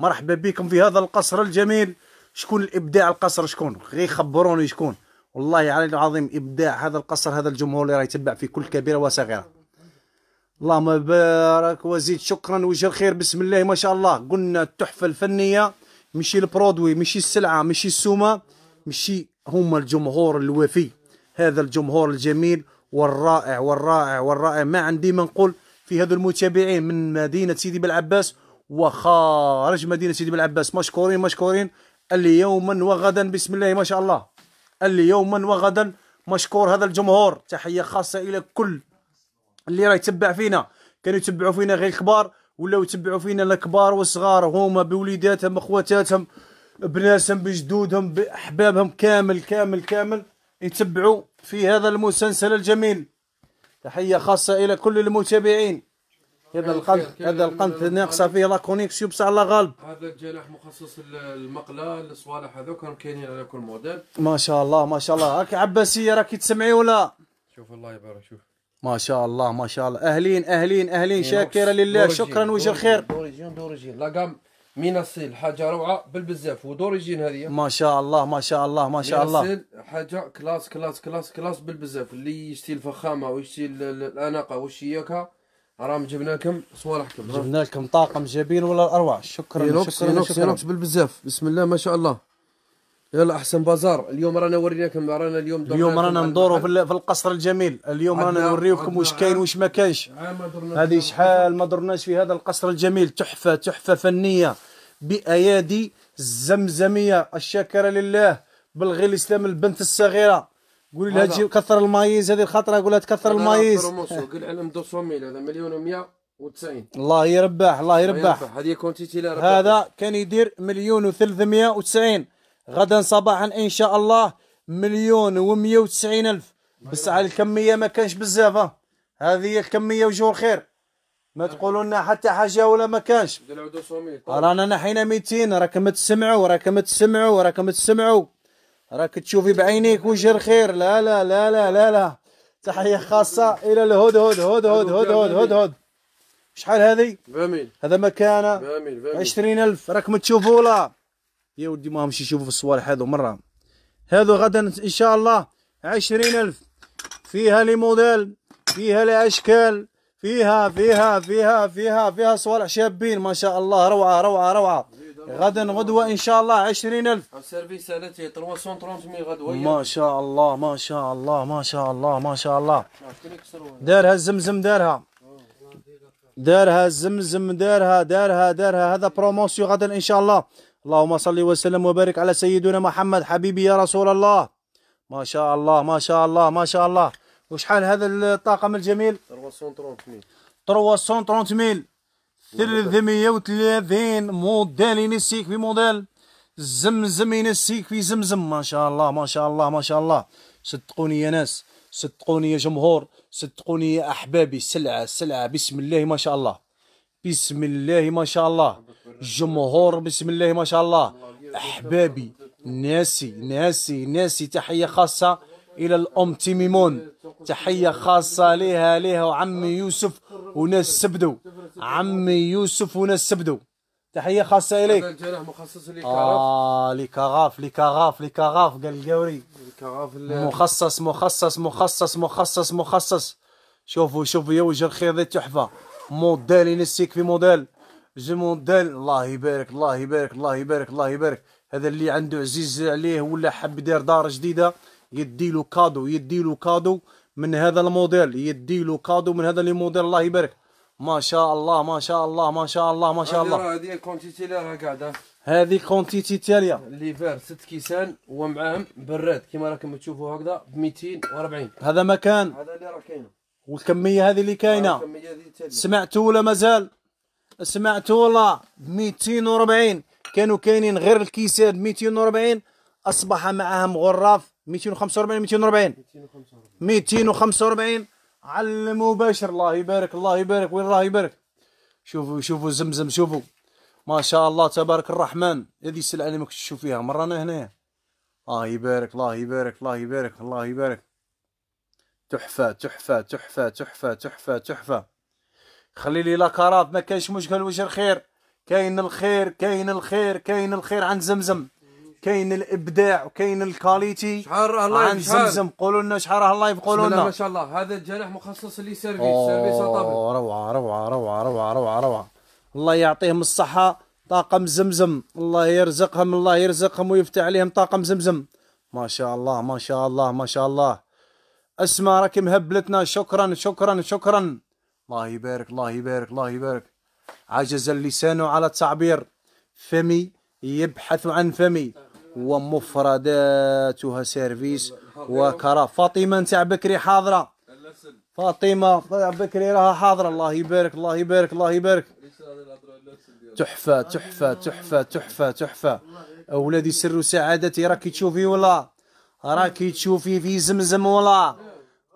مرحبا بكم في هذا القصر الجميل شكون الابداع القصر شكون غير خبروني شكون والله العلي العظيم ابداع هذا القصر هذا الجمهور اللي راه يتبع في كل كبيره وصغيره اللهم بارك وزيد شكرا وجه الخير بسم الله ما شاء الله قلنا التحفه الفنيه مشي البرودوي مشي السلعه مشي السومه مشي هما الجمهور الوفي هذا الجمهور الجميل والرائع والرائع والرائع ما عندي ما نقول في هذو المتابعين من مدينه سيدي بالعباس وخارج مدينه سيدي بالعباس مشكورين مشكورين اليوم وغدا بسم الله ما شاء الله اليوما وغدا مشكور هذا الجمهور تحيه خاصه الى كل اللي راه يتبع فينا كانوا يتبعوا فينا غير الكبار ولاو يتبعوا فينا الكبار والصغار هما بوليداتهم اخواتاتهم بناسهم بجدودهم باحبابهم كامل كامل كامل يتبعوا في هذا المسلسل الجميل تحيه خاصه الى كل المتابعين هذا القنت هذا القنت ناقصه فيه لا كونيكسيون بصح الله غالب هذا الجناح مخصص للمقله للصوالح هذوك راهم كاينين على كل موديل ما شاء الله ما شاء الله راك عباسيه راكي تسمعي ولا شوف الله يبارك شوف ما شاء الله ما شاء الله اهلين اهلين اهلين شاكره لله شكرا وجه الخير دوريجين دوريجين لا قام ميناسيل حاجه روعه بالبزاف ودوريجين هذه ما شاء الله ما شاء الله ما شاء الله حاجه كلاس كلاس كلاس كلاس بالبزاف اللي يشتي الفخامه ويشتي الاناقه والشياكه حرام جبنا لكم صوالحكم جبنا لكم طاقم جبين ولا الاروع شكرا ينوكس شكرا ينوكس شكرا ينوكس بالبزاف بسم الله ما شاء الله يلا احسن بازار اليوم رانا وريناكم رانا اليوم اليوم رانا ندوروا في القصر الجميل اليوم رانا نوريكم واش كاين واش ما كاينش هذه شحال ما درناش في هذا القصر الجميل تحفه تحفه فنيه بايادي الزمزميه الشاكره لله بالغي الاسلام البنت الصغيره قول لها تجي كثر المايز هذه الخطره قول لها تكثر المايز قل علم سوميل هذا مليون و 190 الله يربح الله يربح هذه كونتيتي لا هذا كان يدير مليون و390 غدا صباحا ان شاء الله مليون و190 الف بس على الكميه ما كانش بزاف هذه الكميه وجوه الخير ما تقولوا لنا حتى حاجه ولا ما كانش رانا نحينا 200 راكم تسمعوا راكم تسمعوا راكم تسمعوا راك تشوفي بعينيك وجه الخير لا لا لا لا لا لا تحيه خاصه الى الهدهد هد هد هد هد شحال هذه؟ بامين هذا مكانه بامين بامين 20000 راكم تشوفوا لا يا ودي ما يشوفوا في الصوالح هذو مره هذو غدا ان شاء الله 20000 فيها لي موديل فيها لي اشكال فيها فيها فيها فيها فيها صوالح شابين ما شاء الله روعه روعه روعه غدا غدوه ان شاء الله 20000 السيرفيس هذا 330 غدوه ما شاء الله ما شاء الله ما شاء الله ما شاء الله دارها الزمزم دارها دارها الزمزم دارها دارها دارها هذا بروموسيون غدا ان شاء الله اللهم صل وسلم وبارك على سيدنا محمد حبيبي يا رسول الله ما شاء الله ما شاء الله ما شاء الله وشحال هذا الطاقم الجميل 330 ميل 330 ميل 330 موديل ينسيك في موديل زمزم ينسيك في زمزم ما شاء الله ما شاء الله ما شاء الله صدقوني يا ناس صدقوني يا جمهور صدقوني يا احبابي سلعه سلعه بسم الله ما شاء الله بسم الله ما شاء الله جمهور بسم الله ما شاء الله احبابي ناسي ناسي ناسي تحيه خاصه الى الام تيميمون تحيه خاصه لها لها وعمي يوسف وناس سبدو عمي يوسف وناس سبدو تحيه خاصه اليك هذا الجناح مخصص لكراف اه لكراف لكراف لكراف قال القوري لكراف مخصص مخصص مخصص مخصص مخصص شوفوا شوفوا يا وجه الخير ذي التحفه موديل ينسيك في موديل جي موديل الله يبارك الله يبارك الله يبارك الله يبارك هذا اللي عنده عزيز عليه ولا حب دار دار جديده يدي له كادو يدي له كادو من هذا الموديل يدي له كادو من هذا الموديل موديل الله يبارك ما شاء الله ما شاء الله ما شاء الله ما شاء الله هذه الكونتيتي اللي راه قاعده هذه كونتيتي تاليه ليفر ست كيسان ومعاهم براد كما راكم تشوفوا هكذا ب 240 هذا مكان هذا اللي راه كاين والكميه هذه اللي كاينه آه، سمعتوا ولا مازال سمعتوا ولا ب 240 كانوا كاينين غير الكيسان ب 240 اصبح معهم غراف 245 240 245 على المباشر الله يبارك الله يبارك وين الله يبارك شوفوا شوفوا زمزم شوفوا ما شاء الله تبارك الرحمن هذه السلعه اللي ما كنتش تشوف فيها مرانا هنايا الله يبارك الله يبارك الله يبارك الله يبارك تحفه تحفه تحفه تحفه تحفه تحفه خلي لي لاكارات ما كانش مشكل واش الخير كاين الخير كاين الخير كاين الخير عند زمزم كاين الابداع وكاين الكاليتي شحال الله عن زمزم قولوا لنا شحال راه الله يقولوا لنا ما شاء الله هذا الجناح مخصص لسيرفيس سيرفيس روعه روعه روعه روعه روعه روعه الله يعطيهم الصحه طاقم زمزم الله يرزقهم الله يرزقهم ويفتح عليهم طاقم زمزم ما شاء الله ما شاء الله ما شاء الله اسمع راكي مهبلتنا شكرا شكرا شكرا الله يبارك الله يبارك الله يبارك عجز اللسان على التعبير فمي يبحث عن فمي ومفرداتها سيرفيس وكرا فاطمه نتاع بكري حاضره فاطمه نتاع بكري راها حاضره الله يبارك الله يبارك الله يبارك تحفه تحفه تحفه تحفه تحفه اولادي سر سعادتي راكي تشوفي ولا راكي تشوفي في زمزم ولا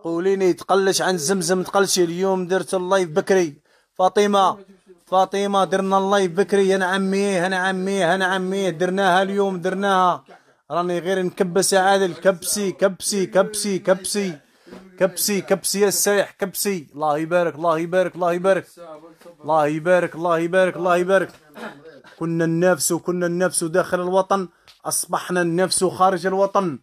قولي لي تقلش عن زمزم تقلشي اليوم درت اللايف بكري فاطمه فاطمة درنا الله بكري انا عمي انا عمي انا عمي درناها اليوم درناها راني غير نكبس يا عادل كبسي كبسي كبسي كبسي كبسي كبسي يا السايح كبسي الله يبارك الله يبارك الله يبارك الله يبارك الله يبارك الله يبارك كنا النفس وكنا النفس داخل الوطن أصبحنا النفس خارج الوطن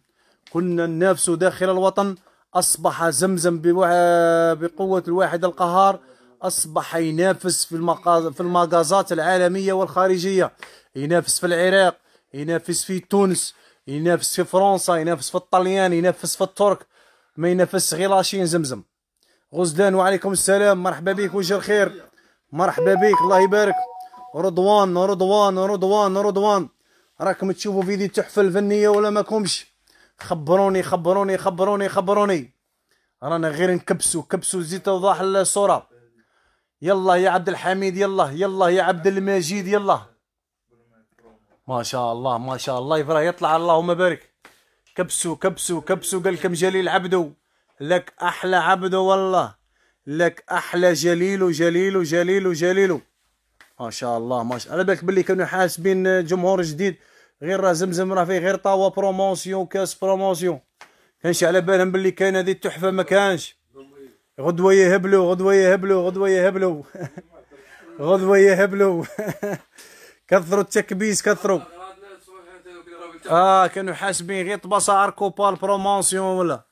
كنا النفس داخل الوطن أصبح زمزم بقوة الواحد القهار أصبح ينافس في في المقازات العالمية والخارجية ينافس في العراق ينافس في تونس ينافس في فرنسا ينافس في الطليان ينافس في الترك ما ينافس غير لاشين زمزم غزلان وعليكم السلام مرحبا بك وجه الخير مرحبا بك الله يبارك رضوان رضوان رضوان رضوان راكم تشوفوا في ذي تحفة الفنية ولا ماكمش خبروني خبروني خبروني خبروني رانا غير نكبسو كبسو زيت اوضاح الصورة يلا يا عبد الحميد يلا يلا يا عبد المجيد يلا ما شاء الله ما شاء الله يفرح يطلع اللهم بارك كبسوا كبسوا كبسوا قال لكم جليل عبدو لك احلى عبدو والله لك احلى جليل جليل جليل جليل ما شاء الله ما شاء الله على بالك باللي كانوا حاسبين جمهور جديد غير راه زمزم راه فيه غير طاوه بروموسيون كاس بروموسيون كانش على بالهم باللي كان هذه التحفه ما كانش غدوه يهبلوا غدوه يهبلوا غدوه يهبلوا <laughs> غدوه يهبلوا <laughs> كثروا التكبيس كثروا اه كانوا حاسبين غير طباسه كوبال برومونسيون ولا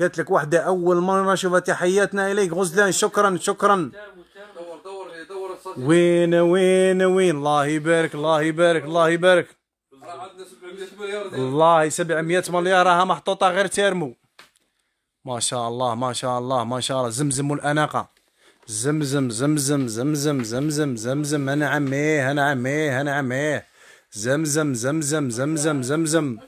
قالت لك وحده اول مره نشوفها تحياتنا اليك غزلان شكرا شكرا وين وين وين الله يبارك الله يبارك الله يبارك الله 700 مليار راها محطوطه غير تيرمو ما شاء الله ما شاء الله ما شاء الله زمزم والأناقة زمزم زمزم زمزم زمزم زمزم أنا عمي أنا عمي أنا عمي زمزم زمزم زمزم زمزم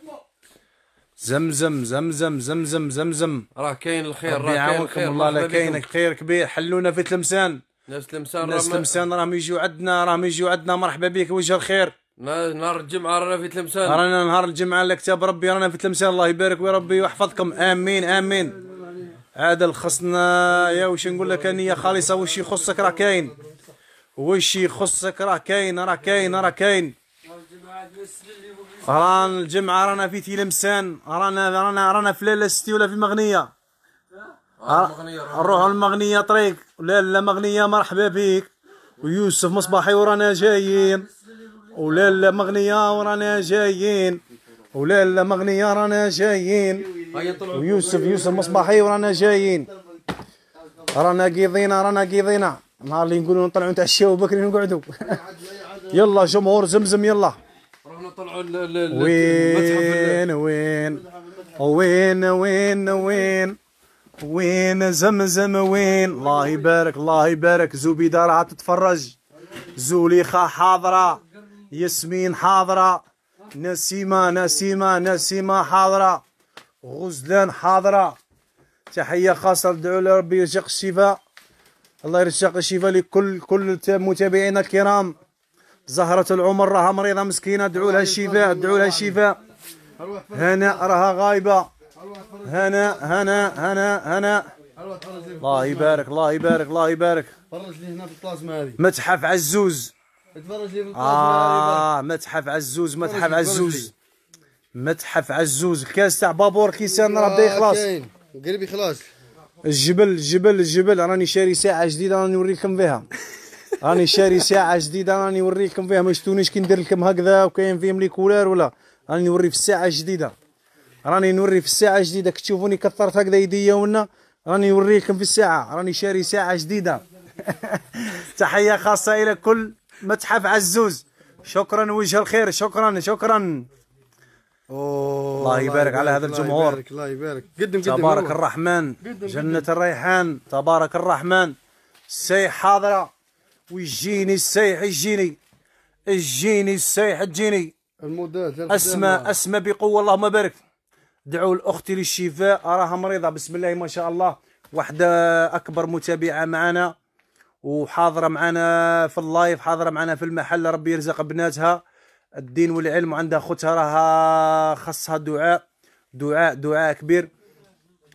زمزم زمزم زمزم زمزم راه كاين الخير راه كاين الخير والله لا كاين خير كبير حلونا في تلمسان ناس تلمسان ناس تلمسان راهم يجوا عندنا راهم يجوا عندنا مرحبا بك وجه الخير نهار الجمعة رانا في تلمسان رانا نهار الجمعة لكتاب ربي رانا في تلمسان الله يبارك ويربي ويحفظكم امين امين هذا الخصنا يا واش نقول لك انا خالصه واش يخصك راه كاين واش يخصك راه كاين راه كاين راه كاين ران الجمعه رانا في تلمسان رانا رانا رانا في لاله ستي ولا في مغنيه نروحوا المغنيه طريق لا لا مغنيه مرحبا بك ويوسف مصباحي ورانا جايين ولا لا مغنيه ورانا جايين ولا لا مغنيه رانا جايين ويوسف يوسف مصباحي ورانا جايين رانا قيضينا رانا قيضينا نهار اللي نقولوا نطلعوا نتعشاو بكري نقعدوا <laughs> يلا جمهور زمزم يلا رحنا نطلعوا وين وين وين وين وين وين زمزم وين الله يبارك الله يبارك زبيدة راها تتفرج زوليخة حاضرة ياسمين حاضرة نسيمة نسيمة نسيمة حاضرة غزلان حاضرة تحية خاصة ندعو لربي يرزق الشفاء الله يرزق الشفاء لكل كل متابعينا الكرام زهرة العمر راها مريضة مسكينة دعوا لها الشفاء دعوا لها الشفاء هنا راها غايبة هنا هنا هنا هنا الله يبارك الله يبارك الله يبارك تفرج لي هنا في البلازما هذه متحف عزوز تفرج لي في الطازمة اه متحف عزوز متحف عزوز متحف عزوز الكاس تاع بابور كيسان راه بدا يخلص قريب يخلص الجبل الجبل الجبل راني شاري ساعه جديده راني نوريكم فيها راني شاري ساعه جديده راني نوريكم فيها ما شفتونيش كي ندير لكم هكذا وكاين فيهم لي كولار ولا راني نوري في الساعه الجديده راني نوري في الساعه الجديده كتشوفوني كثرت هكذا يديا ونا راني نوريكم في الساعه راني شاري ساعه جديده <laughs> تحيه خاصه الى كل متحف عزوز شكرا وجه الخير شكرا شكرا الله يبارك, على هذا الجمهور الله يبارك الله يبارك قدم قدم تبارك الرحمن جنة الريحان تبارك الرحمن السيح حاضرة ويجيني السيح يجيني يجيني السيح تجيني اسمى اسمى بقوة اللهم بارك دعوا لاختي للشفاء راها مريضة بسم الله ما شاء الله واحدة اكبر متابعة معنا وحاضرة معنا في اللايف حاضرة معنا في المحل ربي يرزق بناتها الدين والعلم عندها خوتها راها خاصها دعاء دعاء دعاء كبير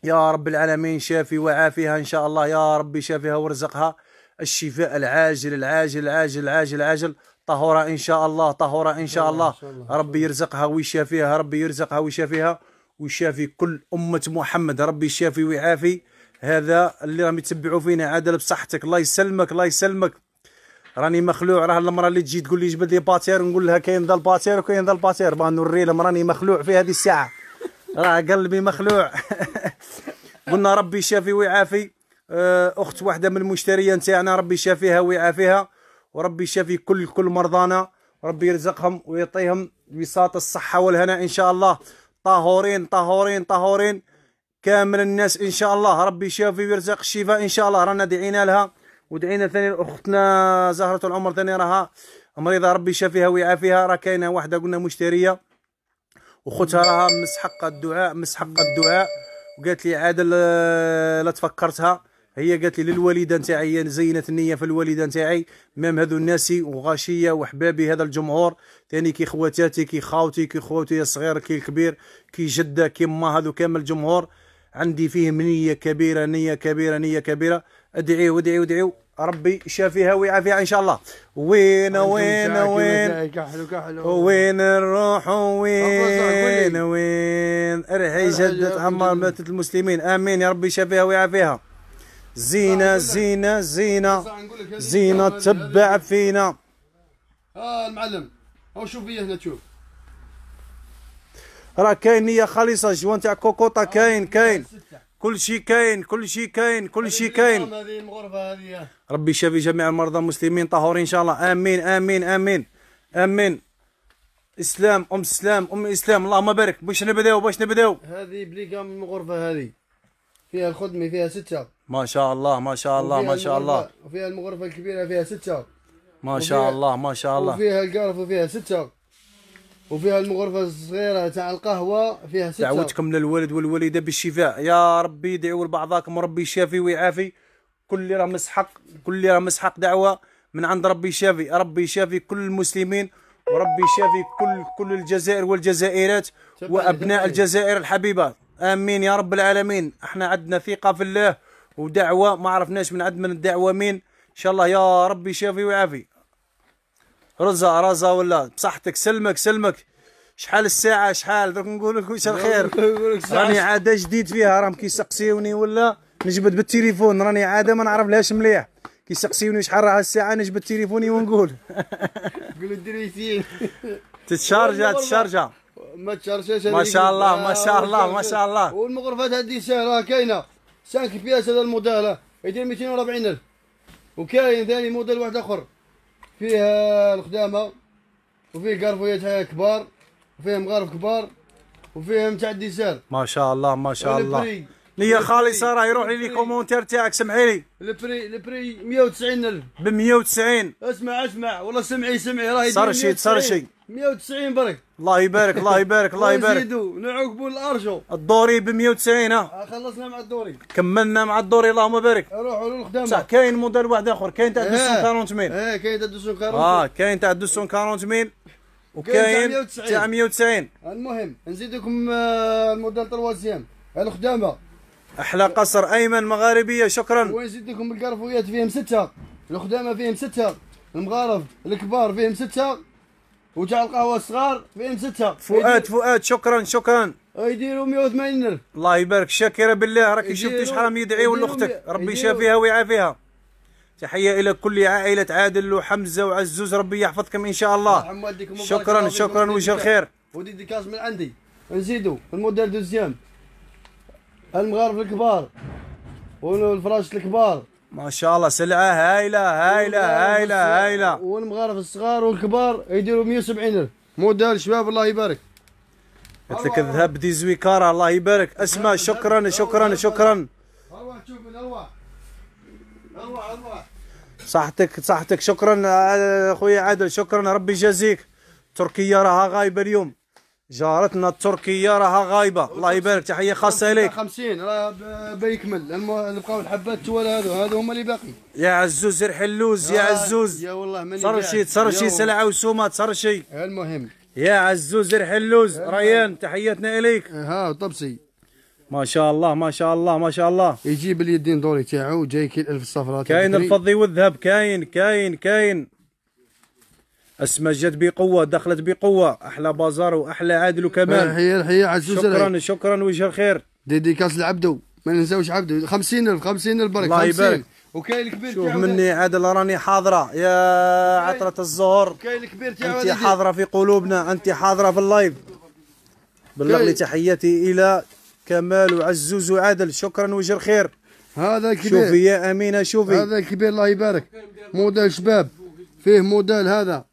يا رب العالمين شافي وعافيها ان شاء الله يا ربي شافيها وارزقها الشفاء العاجل العاجل العاجل العاجل العاجل طهورة ان شاء الله طهورة ان شاء الله ربي يرزقها ويشافيها ربي يرزقها ويشافيها ويشافي كل امه محمد ربي يشافي ويعافي هذا اللي راهم يتبعوا فينا عادل بصحتك الله يسلمك الله يسلمك راني مخلوع راه المراه اللي تجي تقول لي جبد لي باتير نقول لها كاين ذا الباتير وكاين ذا الباتير با نوري لهم راني مخلوع في هذه الساعه راه قلبي مخلوع <laughs> قلنا ربي يشافي ويعافي آه، اخت واحده من المشتريه نتاعنا ربي يشافيها ويعافيها وربي يشافي كل كل مرضانا ربي يرزقهم ويعطيهم بساط الصحه والهناء ان شاء الله طهورين طهورين طهورين كامل الناس ان شاء الله ربي يشافي ويرزق الشفاء ان شاء الله رانا دعينا لها ودعينا ثاني اختنا زهره العمر ثاني راها مريضه ربي يشافيها ويعافيها راه كاينه واحده قلنا مشتريه وخوتها راها مسحقه الدعاء مسحقه الدعاء وقالت لي عاد لا تفكرتها هي قالت لي للوالده نتاعي يعني زينت النيه في الوالده نتاعي مام هذو الناس وغاشيه وحبابي هذا الجمهور ثاني كي خواتاتي كي خاوتي كي خوتي الصغير كي الكبير كي جده كي ما هذو كامل الجمهور عندي فيهم نيه كبيره نيه كبيره نيه كبيره ادعيو ادعيو ادعيو ربي يشافيها ويعافيها ان شاء الله وين وين وين وين نروح وين وين ارحي جدة عمار ماتت المسلمين امين يا ربي يشافيها ويعافيها زينة زينة زينة زينة تبع فينا اه المعلم او شوف هنا تشوف راه كاين نية خالصة جوان تاع كوكوطا كاين آه، كاين كل شيء كاين كل شيء كاين كل شيء كاين ربي يشافي جميع المرضى المسلمين طهورين ان شاء الله امين امين امين امين اسلام ام اسلام ام اسلام اللهم بارك باش نبداو باش نبداو هذه بليغام من المغرفه هذه فيها الخدمه فيها سته ما شاء الله ما شاء الله ما شاء الله وفيها المغرفه الكبيره فيها سته ما شاء الله ما شاء الله وفيها القرف وفيها سته وفيها المغرفه الصغيره تاع القهوه فيها سته دعوتكم للوالد والوالده بالشفاء يا ربي يدعوا لبعضاكم ربي يشافي ويعافي كل اللي راه مسحق كل اللي راه مسحق دعوه من عند ربي يشافي ربي يشافي كل المسلمين وربي يشافي كل كل الجزائر والجزائرات وابناء الجزائر الحبيبه امين يا رب العالمين احنا عندنا ثقه في الله ودعوه ما عرفناش من عند من الدعوه مين ان شاء الله يا ربي يشافي ويعافي رزا رزا ولا بصحتك سلمك سلمك شحال الساعة شحال درك نقول لك واش الخير راني عادة جديد فيها راهم كيسقسيوني ولا نجبد بالتليفون راني عادة ما نعرف لهاش مليح كيسقسيوني شحال راه الساعة نجبد تليفوني ونقول <laughs> قولوا الدريسين تتشارجا تتشارجا ما تشارجاش ما شاء الله ما آه، شاء الله ما شاء الله والمغرفات هذه ساهلة كاينة 5 بياس هذا الموديل يدير 240 ألف وكاين ثاني موديل واحد آخر فيها الخدامه وفيه قرفويات كبار وفيه مغارف كبار وفيه متاع الديسير ما شاء الله ما شاء الله نية خالصه راه يروح لي كومونتير تاعك سمعي لي البري البري 190000 ب 190 اسمع اسمع والله سمعي سمعي راه صار شي صار شي 190 برك الله يبارك الله يبارك الله <laughs> يبارك نزيدوا نعقبوا الارجو الدوري ب 190 ها خلصنا مع الدوري كملنا مع الدوري اللهم بارك روحوا للخدمه صح كاين موديل واحد اخر كاين تاع 240 إيه. ميل إيه، اه كاين تاع 240 اه كاين تاع 240 ميل وكاين تاع 190 المهم نزيدكم آه، الموديل تروازيام الخدامه احلى قصر ايمن مغاربيه شكرا ونزيدكم الكارفويات فيهم سته الخدامه فيهم سته المغارب الكبار فيهم سته وتاع القهوه الصغار فين ستة فؤاد فؤاد شكرا شكرا أه، يديروا 180 الف الله يبارك شاكره بالله راكي شفتي شحال راهم يدعيو لاختك ربي يشافيها ويعافيها تحيه الى كل عائله عادل وحمزه وعزوز ربي يحفظكم ان شاء الله شكرا شكرا وجه الخير كاس من عندي نزيدوا الموديل دوزيام المغاربه الكبار والفراش الكبار ما شاء الله سلعه هايله هايله هايله هايله والمغارف الصغار والكبار يديروا 170 الف موديل شباب الله يبارك قلت لك الذهب دي زويكارا الله يبارك اسمع شكرا شكرا شكرا ارواح شوف الارواح ارواح ارواح صحتك صحتك شكرا آه، اخويا عادل شكرا ربي يجازيك تركيا راها غايبه اليوم جارتنا التركيه راها غايبه الله يبارك تحيه خاصه ليك 50 راه بيكمل بقاو الحبات التوال هادو هادو هما اللي باقي يا عزوز ارحل حلوز يا آه، عزوز يا والله ماني ترشي شي سلعه وسومه شي المهم يا عزوز ارحل حلوز آه. ريان تحياتنا اليك آه، ها طبسي ما شاء الله ما شاء الله ما شاء الله يجيب اليدين دوري تاعو جاي كي الف الصفرات كاين الفضي والذهب كاين كاين كاين اسماء جات بقوه دخلت بقوه احلى بازار واحلى عادل وكمال هي هي عزوز شكرا شكرا وجه الخير ديديكاس لعبدو ما ننساوش عبدو 50000 50000 برك الله يبارك وكاين الكبير شوف مني عادل راني حاضره يا عطره الزهور كاين الكبير تاعو انت حاضره في قلوبنا انت حاضره في اللايف بلغ لي تحياتي الى كمال وعزوز وعادل شكرا وجه الخير هذا الكبير شوفي يا امينه شوفي هذا الكبير الله يبارك موديل شباب فيه موديل هذا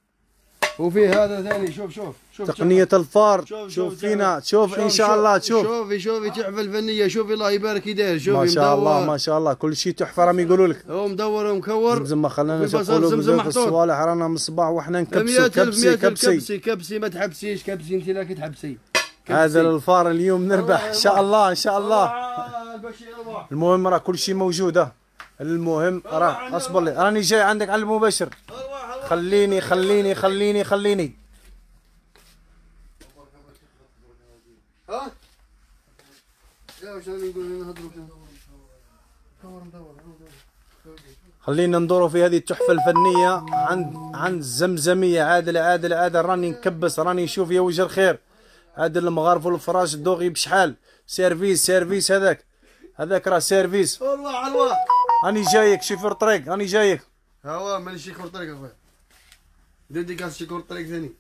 وفي هذا ثاني شوف شوف شوف تقنية الفار شوف, شوف فينا شوف, شوف ان شاء الله شوف شوفي شوفي تحفة الفنية شوفي الله يبارك يديه شوفي ما شاء مدور. الله ما شاء الله كل شيء تحفة راهم يقولوا لك هو مدور ومكور زمزم خلينا نقولوا زمزم الصوالح رانا من الصباح وحنا نكبسي كبسي كبسي كبسي كبسي ما تحبسيش كبسي انت لا تحبسي هذا الفار اليوم نربح ان شاء الله ان شاء الله المهم راه كل شيء موجوده المهم راه اصبر لي راني جاي عندك على المباشر خليني خليني خليني خليني ها خلينا ندوروا في هذه التحفة الفنية عند عند الزمزمية عادل عادل عادل راني نكبس راني نشوف يا وجه الخير عادل المغارف والفراش الدوغي بشحال سيرفيس سيرفيس هذاك هذاك راه سيرفيس ارواح الله راني جايك شوفير طريق راني جايك هوا مانيش شيخ طريق اخويا ديديكاس شي كور الطريق ثاني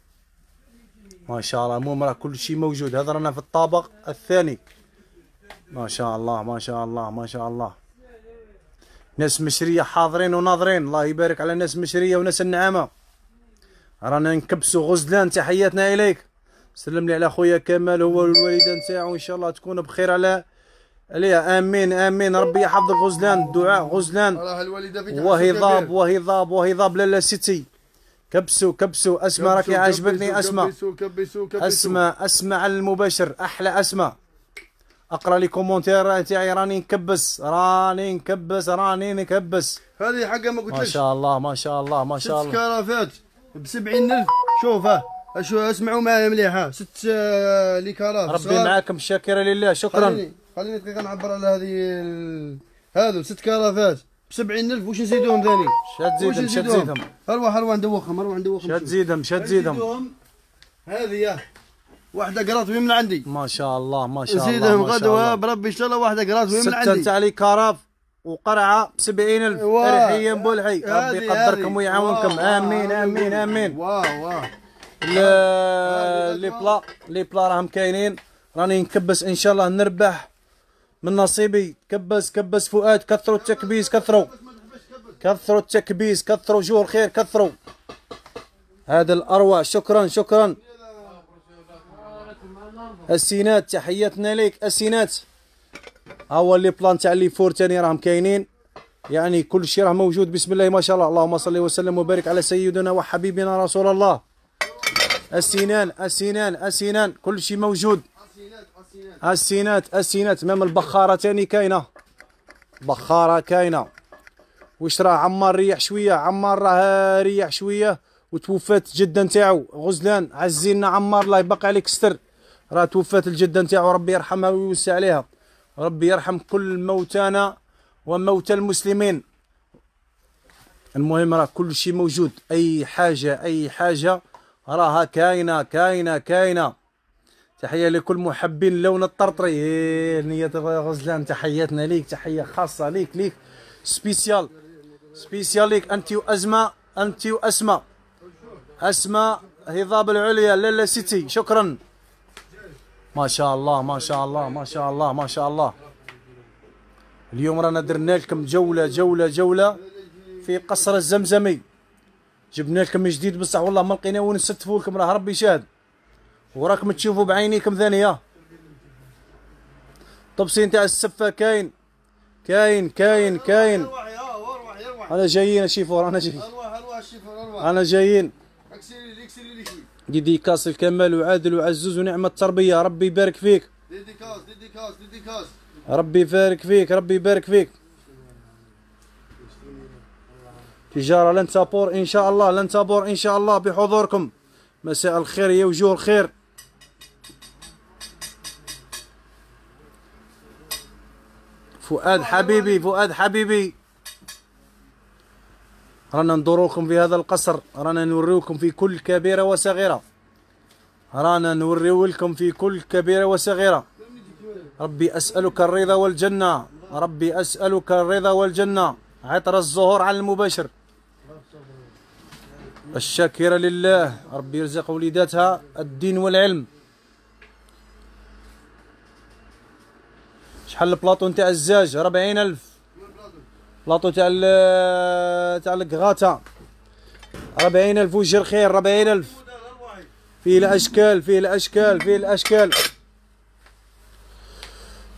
ما شاء الله المهم راه كل شيء موجود هذا رانا في الطابق الثاني ما شاء الله ما شاء الله ما شاء الله ناس مشريه حاضرين وناظرين الله يبارك على ناس مشريه وناس النعامه رانا نكبسوا غزلان تحياتنا اليك سلم لي على خويا كمال هو والوالده نتاعو ان شاء الله تكون بخير على عليها امين امين ربي يحفظ غزلان الدعاء غزلان وهضاب وهضاب وهضاب لالا سيتي كبسوا كبسوا اسمع راكي عاجبتني اسمع كبسوا كبسوا كبسوا اسمع اسمع المباشر احلى اسمع اقرا لي كومونتير تاعي راني نكبس راني نكبس راني نكبس هذه حاجه ما قلتلكش ما شاء الله ما شاء الله ما شاء الله ست كرافات ب 70000 شوف ها اسمعوا معايا مليح ست آه، لي كراف ربي معاكم شاكره لله شكرا خليني خليني دقيقه نعبر على هذه هذو ست كرافات ب 70000 واش نزيدوهم ثاني؟ شتزيدهم شتزيدهم اروح اروح ندوخهم اروح ندوخهم شتزيدهم شتزيدهم هذه واحدة قراطوي من عندي ما شاء الله ما شاء الله نزيدهم غدوة بربي ان شاء الله واحدة قراطوي من عندي ستة علي كراف وقرعة ب 70000 ارحيا بولحي ربي يقدركم ويعاونكم امين امين امين واه واه لي بلا لي بلا راهم كاينين راني نكبس ان شاء الله نربح من نصيبي كبس كبس فؤاد كثروا التكبيس كثروا كثروا التكبيس كثروا جوه الخير كثروا هذا الاروع شكرا شكرا السينات تحياتنا ليك السينات ها هو لي بلان تاع لي فور ثاني راهم كاينين يعني كل شيء راه موجود بسم الله ما شاء الله اللهم صل وسلم وبارك على سيدنا وحبيبنا رسول الله السنان السنان السنان كل شيء موجود السينات السينات مام البخاره ثاني كاينه بخاره كاينه واش راه عمار ريح شويه عمار راه ريح شويه وتوفات الجده نتاعو غزلان عزينا عمار الله يبقى عليك ستر راه توفات الجده نتاعو ربي يرحمها ويوسع عليها ربي يرحم كل موتانا وموتى المسلمين المهم راه كل شيء موجود اي حاجه اي حاجه راها كاينه كاينه كاينه تحيه لكل محبين اللون الطرطري نية غزلان تحياتنا ليك تحيه خاصه ليك ليك سبيسيال سبيسيال ليك انت وازمه انت واسماء اسماء هضاب العليا لالا سيتي شكرا ما شاء الله ما شاء الله ما شاء الله ما شاء الله اليوم رانا درنا لكم جوله جوله جوله في قصر الزمزمي جبنا لكم جديد بصح والله ما لقينا ونستفوا لكم راه ربي شاهد وراكم تشوفوا بعينيكم ثانيه طبسين تاع السفه كاين كاين كاين كاين انا جايين شيفور انا جايين انا جايين ديديكاس الكمال وعادل وعزوز ونعمه التربيه ربي يبارك فيك ديديكاس ديديكاس ديديكاس ربي يبارك فيك ربي يبارك فيك تجاره لن تبور ان شاء الله لن تبور ان شاء الله بحضوركم مساء الخير يا وجوه الخير فؤاد حبيبي فؤاد حبيبي رانا ندوروكم في هذا القصر رانا نوريوكم في كل كبيرة وصغيرة رانا نوريو لكم في كل كبيرة وصغيرة ربي أسألك الرضا والجنة ربي أسألك الرضا والجنة عطر الزهور على المباشر الشاكرة لله ربي يرزق وليداتها الدين والعلم شحال البلاطو نتاع الزاج 40000 بلاطو تاع تاع الكغاتا 40000 وجر خير 40000 فيه الاشكال فيه الاشكال فيه الاشكال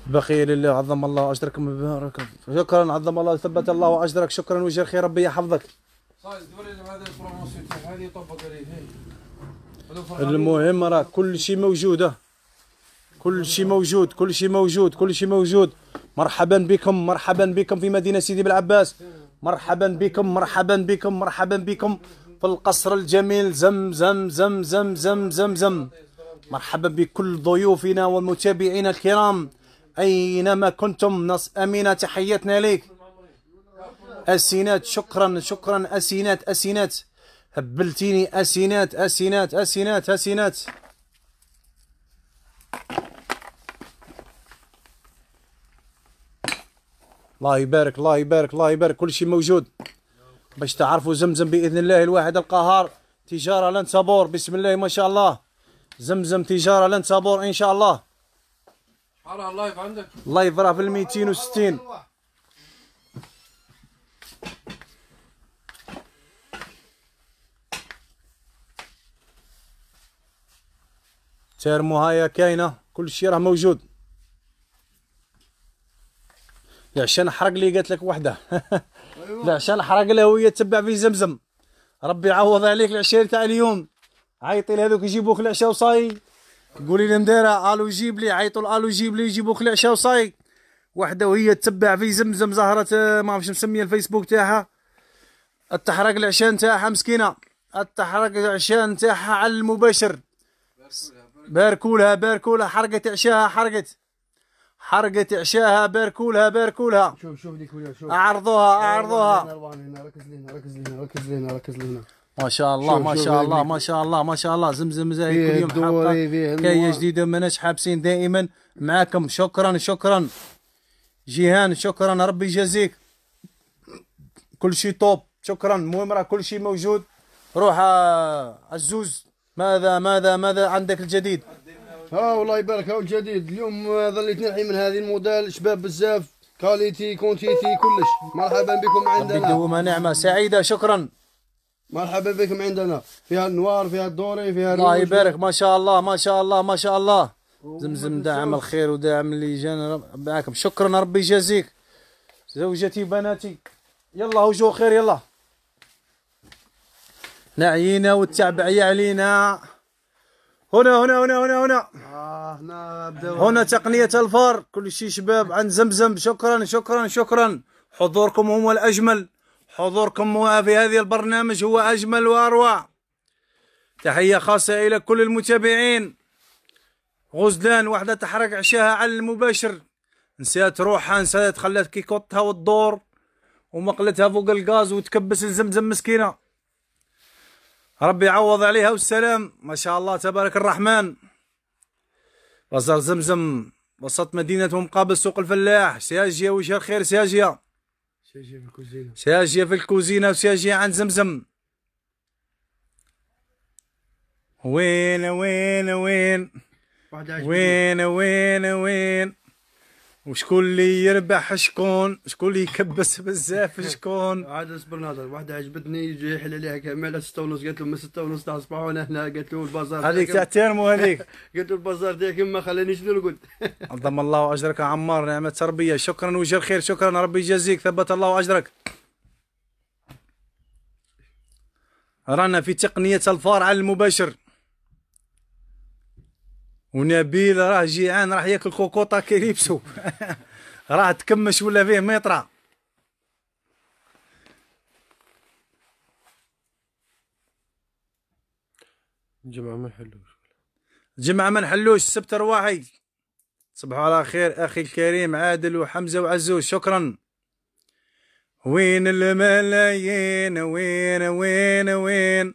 بقي لله عظم الله اجركم مبارك شكرا عظم الله ثبت الله اجرك شكرا وجر خير ربي يحفظك المهم راه كل شيء موجوده كل شيء موجود كل شيء موجود كل شيء موجود مرحبا بكم مرحبا بكم في مدينة سيدي بالعباس مرحبا بكم مرحبا بكم مرحبا بكم في القصر الجميل زم زم زم زم زم زم. مرحبا بكل ضيوفنا والمتابعين الكرام أينما كنتم نص أمينة تحياتنا لك أسينات شكرا شكرا أسينات أسينات هبلتيني أسينات أسينات أسينات أسينات, أسينات. الله يبارك الله يبارك الله يبارك كل شيء موجود باش تعرفوا زمزم باذن الله الواحد القهار تجاره لن تبور بسم الله ما شاء الله زمزم تجاره لن تبور ان شاء الله راه اللايف عندك اللايف راه في ال 260 هايا كاينه كلشي راه موجود العشاء نحرق لي قالت لك وحده <laughs> العشاء نحرق لها وهي تبع في زمزم ربي يعوض عليك العشاء تاع اليوم عيطي لهذوك يجيبوك العشاء وصاي قولي لهم دايره الو جيب لي عيطوا الو جيب لي يجيبوك العشاء وصاي وحده وهي تتبع في زمزم زهره آه، ما عرفتش مسميه الفيسبوك تاعها تحرق العشاء تاعها مسكينه تحرق العشاء تاعها على المباشر باركولها باركولها حرقت عشاها حرقت حرقت عشاها باركولها باركولها شوف شوف ديك شوف اعرضوها اعرضوها ركز لي هنا ركز لي هنا ركز لي هنا ركز ما شاء الله ما شاء الله ما شاء الله ما شاء الله زمزم زي كل يوم حلقه كاية جديدة مناش حابسين دائما معاكم شكرا شكرا جيهان شكرا ربي يجازيك كل شيء طوب شكرا المهم راه كل شيء موجود روح الزوز آه، ماذا ماذا ماذا عندك الجديد ها والله يبارك هاو الجديد اليوم ظليت نحي من هذه الموديل شباب بزاف كاليتي كونتيتي كلش مرحبا بكم عندنا دوما نعمه سعيده شكرا مرحبا بكم عندنا فيها النوار فيها الدوري فيها الله يبارك ما شاء الله ما شاء الله ما شاء الله زمزم داعم الخير وداعم اللي جانا معاكم شكرا ربي يجازيك زوجتي بناتي يلا وجوه خير يلا نعينا عيا علينا هنا هنا هنا هنا هنا آه هنا تقنية الفار كل شيء شباب عن زمزم شكرا شكرا شكرا حضوركم هو الأجمل حضوركم في هذه البرنامج هو أجمل وأروع تحية خاصة إلى كل المتابعين غزلان واحدة تحرك عشاها على المباشر نسيت روحها نسيت خلات كيكوتها والدور ومقلتها فوق الغاز وتكبس الزمزم مسكينه ربي يعوض عليها والسلام ما شاء الله تبارك الرحمن بازار زمزم وسط مدينة مقابل سوق الفلاح سياجية وجه الخير سياجية سياجية في الكوزينة سياجية في الكوزينة وسياجية عند زمزم وين وين وين وين وين وين وشكون اللي يربح شكون <laughs> شكون اللي يكبس بزاف شكون عاد اصبر هذا واحدة عجبتني يجي يحل عليها كامل 6 ونص قالت له من 6 ونص تاع الصباح وانا هنا قالت له البازار هذيك تيرمو هذيك <laughs> قالت له البازار ديالك ما خلانيش نرقد عظم الله اجرك يا عمار نعمة تربية شكرا وجه خير شكرا ربي يجازيك ثبت الله اجرك رانا في تقنية الفار على المباشر ونبيل راه جيعان راه ياكل كوكوطا كيريبسو <laughs> راه تكمش ولا فيه ميطره الجمعة ما نحلوش الجمعة ما نحلوش السبت رواحي صباح على خير أخي الكريم عادل وحمزة وعزوز شكرا وين الملايين وين وين وين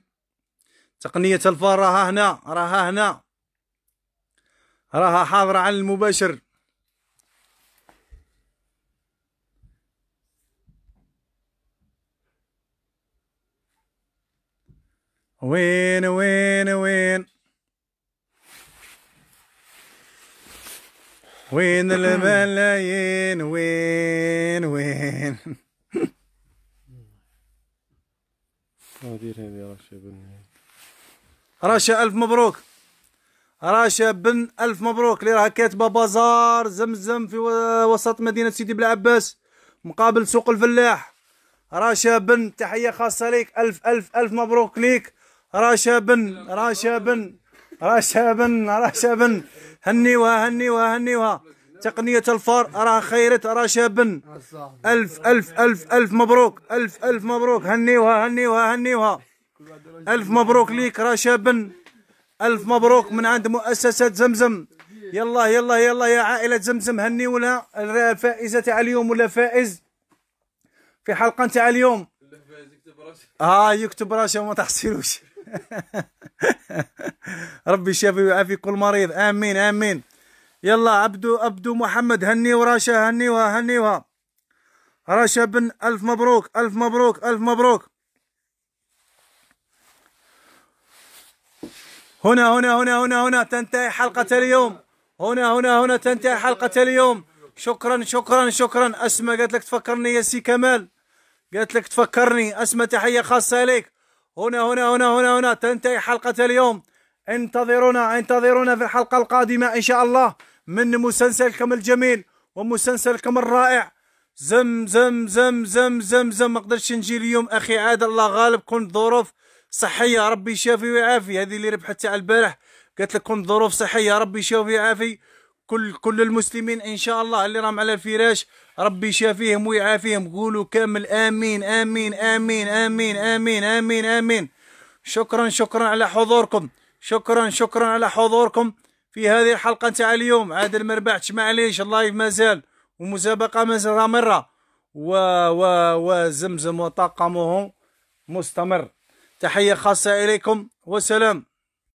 تقنية الفار راها هنا راها هنا راها حاضرة على المباشر وين وين وين وين <clears throat> الملايين وين وين رشا ألف مبروك راشا بن الف مبروك اللي راه كاتبه بازار زمزم في وسط مدينه سيدي بلعباس مقابل سوق الفلاح راشا بن تحيه خاصه ليك الف الف الف مبروك ليك راشا بن راشا بن راشا بن راشا بن هنيوها هنيوها هنيوها تقنيه الفار راه خيرت راشا بن الف الف الف الف مبروك الف الف مبروك هنيوها هنيوها هنيوها الف مبروك ليك راشا بن ألف مبروك من عند مؤسسة زمزم يلا يلا يلا يا عائلة زمزم هنيونا الفائزة تاع اليوم ولا فائز في حلقة تاع اليوم اه يكتب راسه وما تحصلوش <laughs> ربي يشافي ويعافي كل مريض امين امين يلا عبدو عبدو محمد هني وراشا هنيوها هنيوها راشا بن الف مبروك الف مبروك الف مبروك هنا هنا هنا هنا هنا تنتهي حلقة اليوم هنا هنا هنا تنتهي حلقة اليوم شكرا شكرا شكرا أسمى قالت لك تفكرني يا سي كمال قالت لك تفكرني أسمى تحية خاصة إليك هنا هنا هنا هنا هنا تنتهي حلقة اليوم انتظرونا انتظرونا في الحلقة القادمة إن شاء الله من مسلسلكم الجميل ومسلسلكم الرائع زم زم زم زم زم زم ما قدرتش نجي اليوم أخي عاد الله غالب كنت ظروف صحيه ربي يشافي ويعافي هذه اللي ربحت تاع البارح قالت كون ظروف صحيه ربي يشافي ويعافي كل كل المسلمين ان شاء الله اللي راهم على الفراش ربي يشافيهم ويعافيهم قولوا كامل امين امين امين امين امين امين امين شكرا شكرا على حضوركم شكرا شكرا على حضوركم في هذه الحلقه تاع اليوم عاد ما ربحتش معليش اللايف مازال ومسابقه مازال مره و و وزمزم وطاقمه مستمر تحية خاصة إليكم وسلام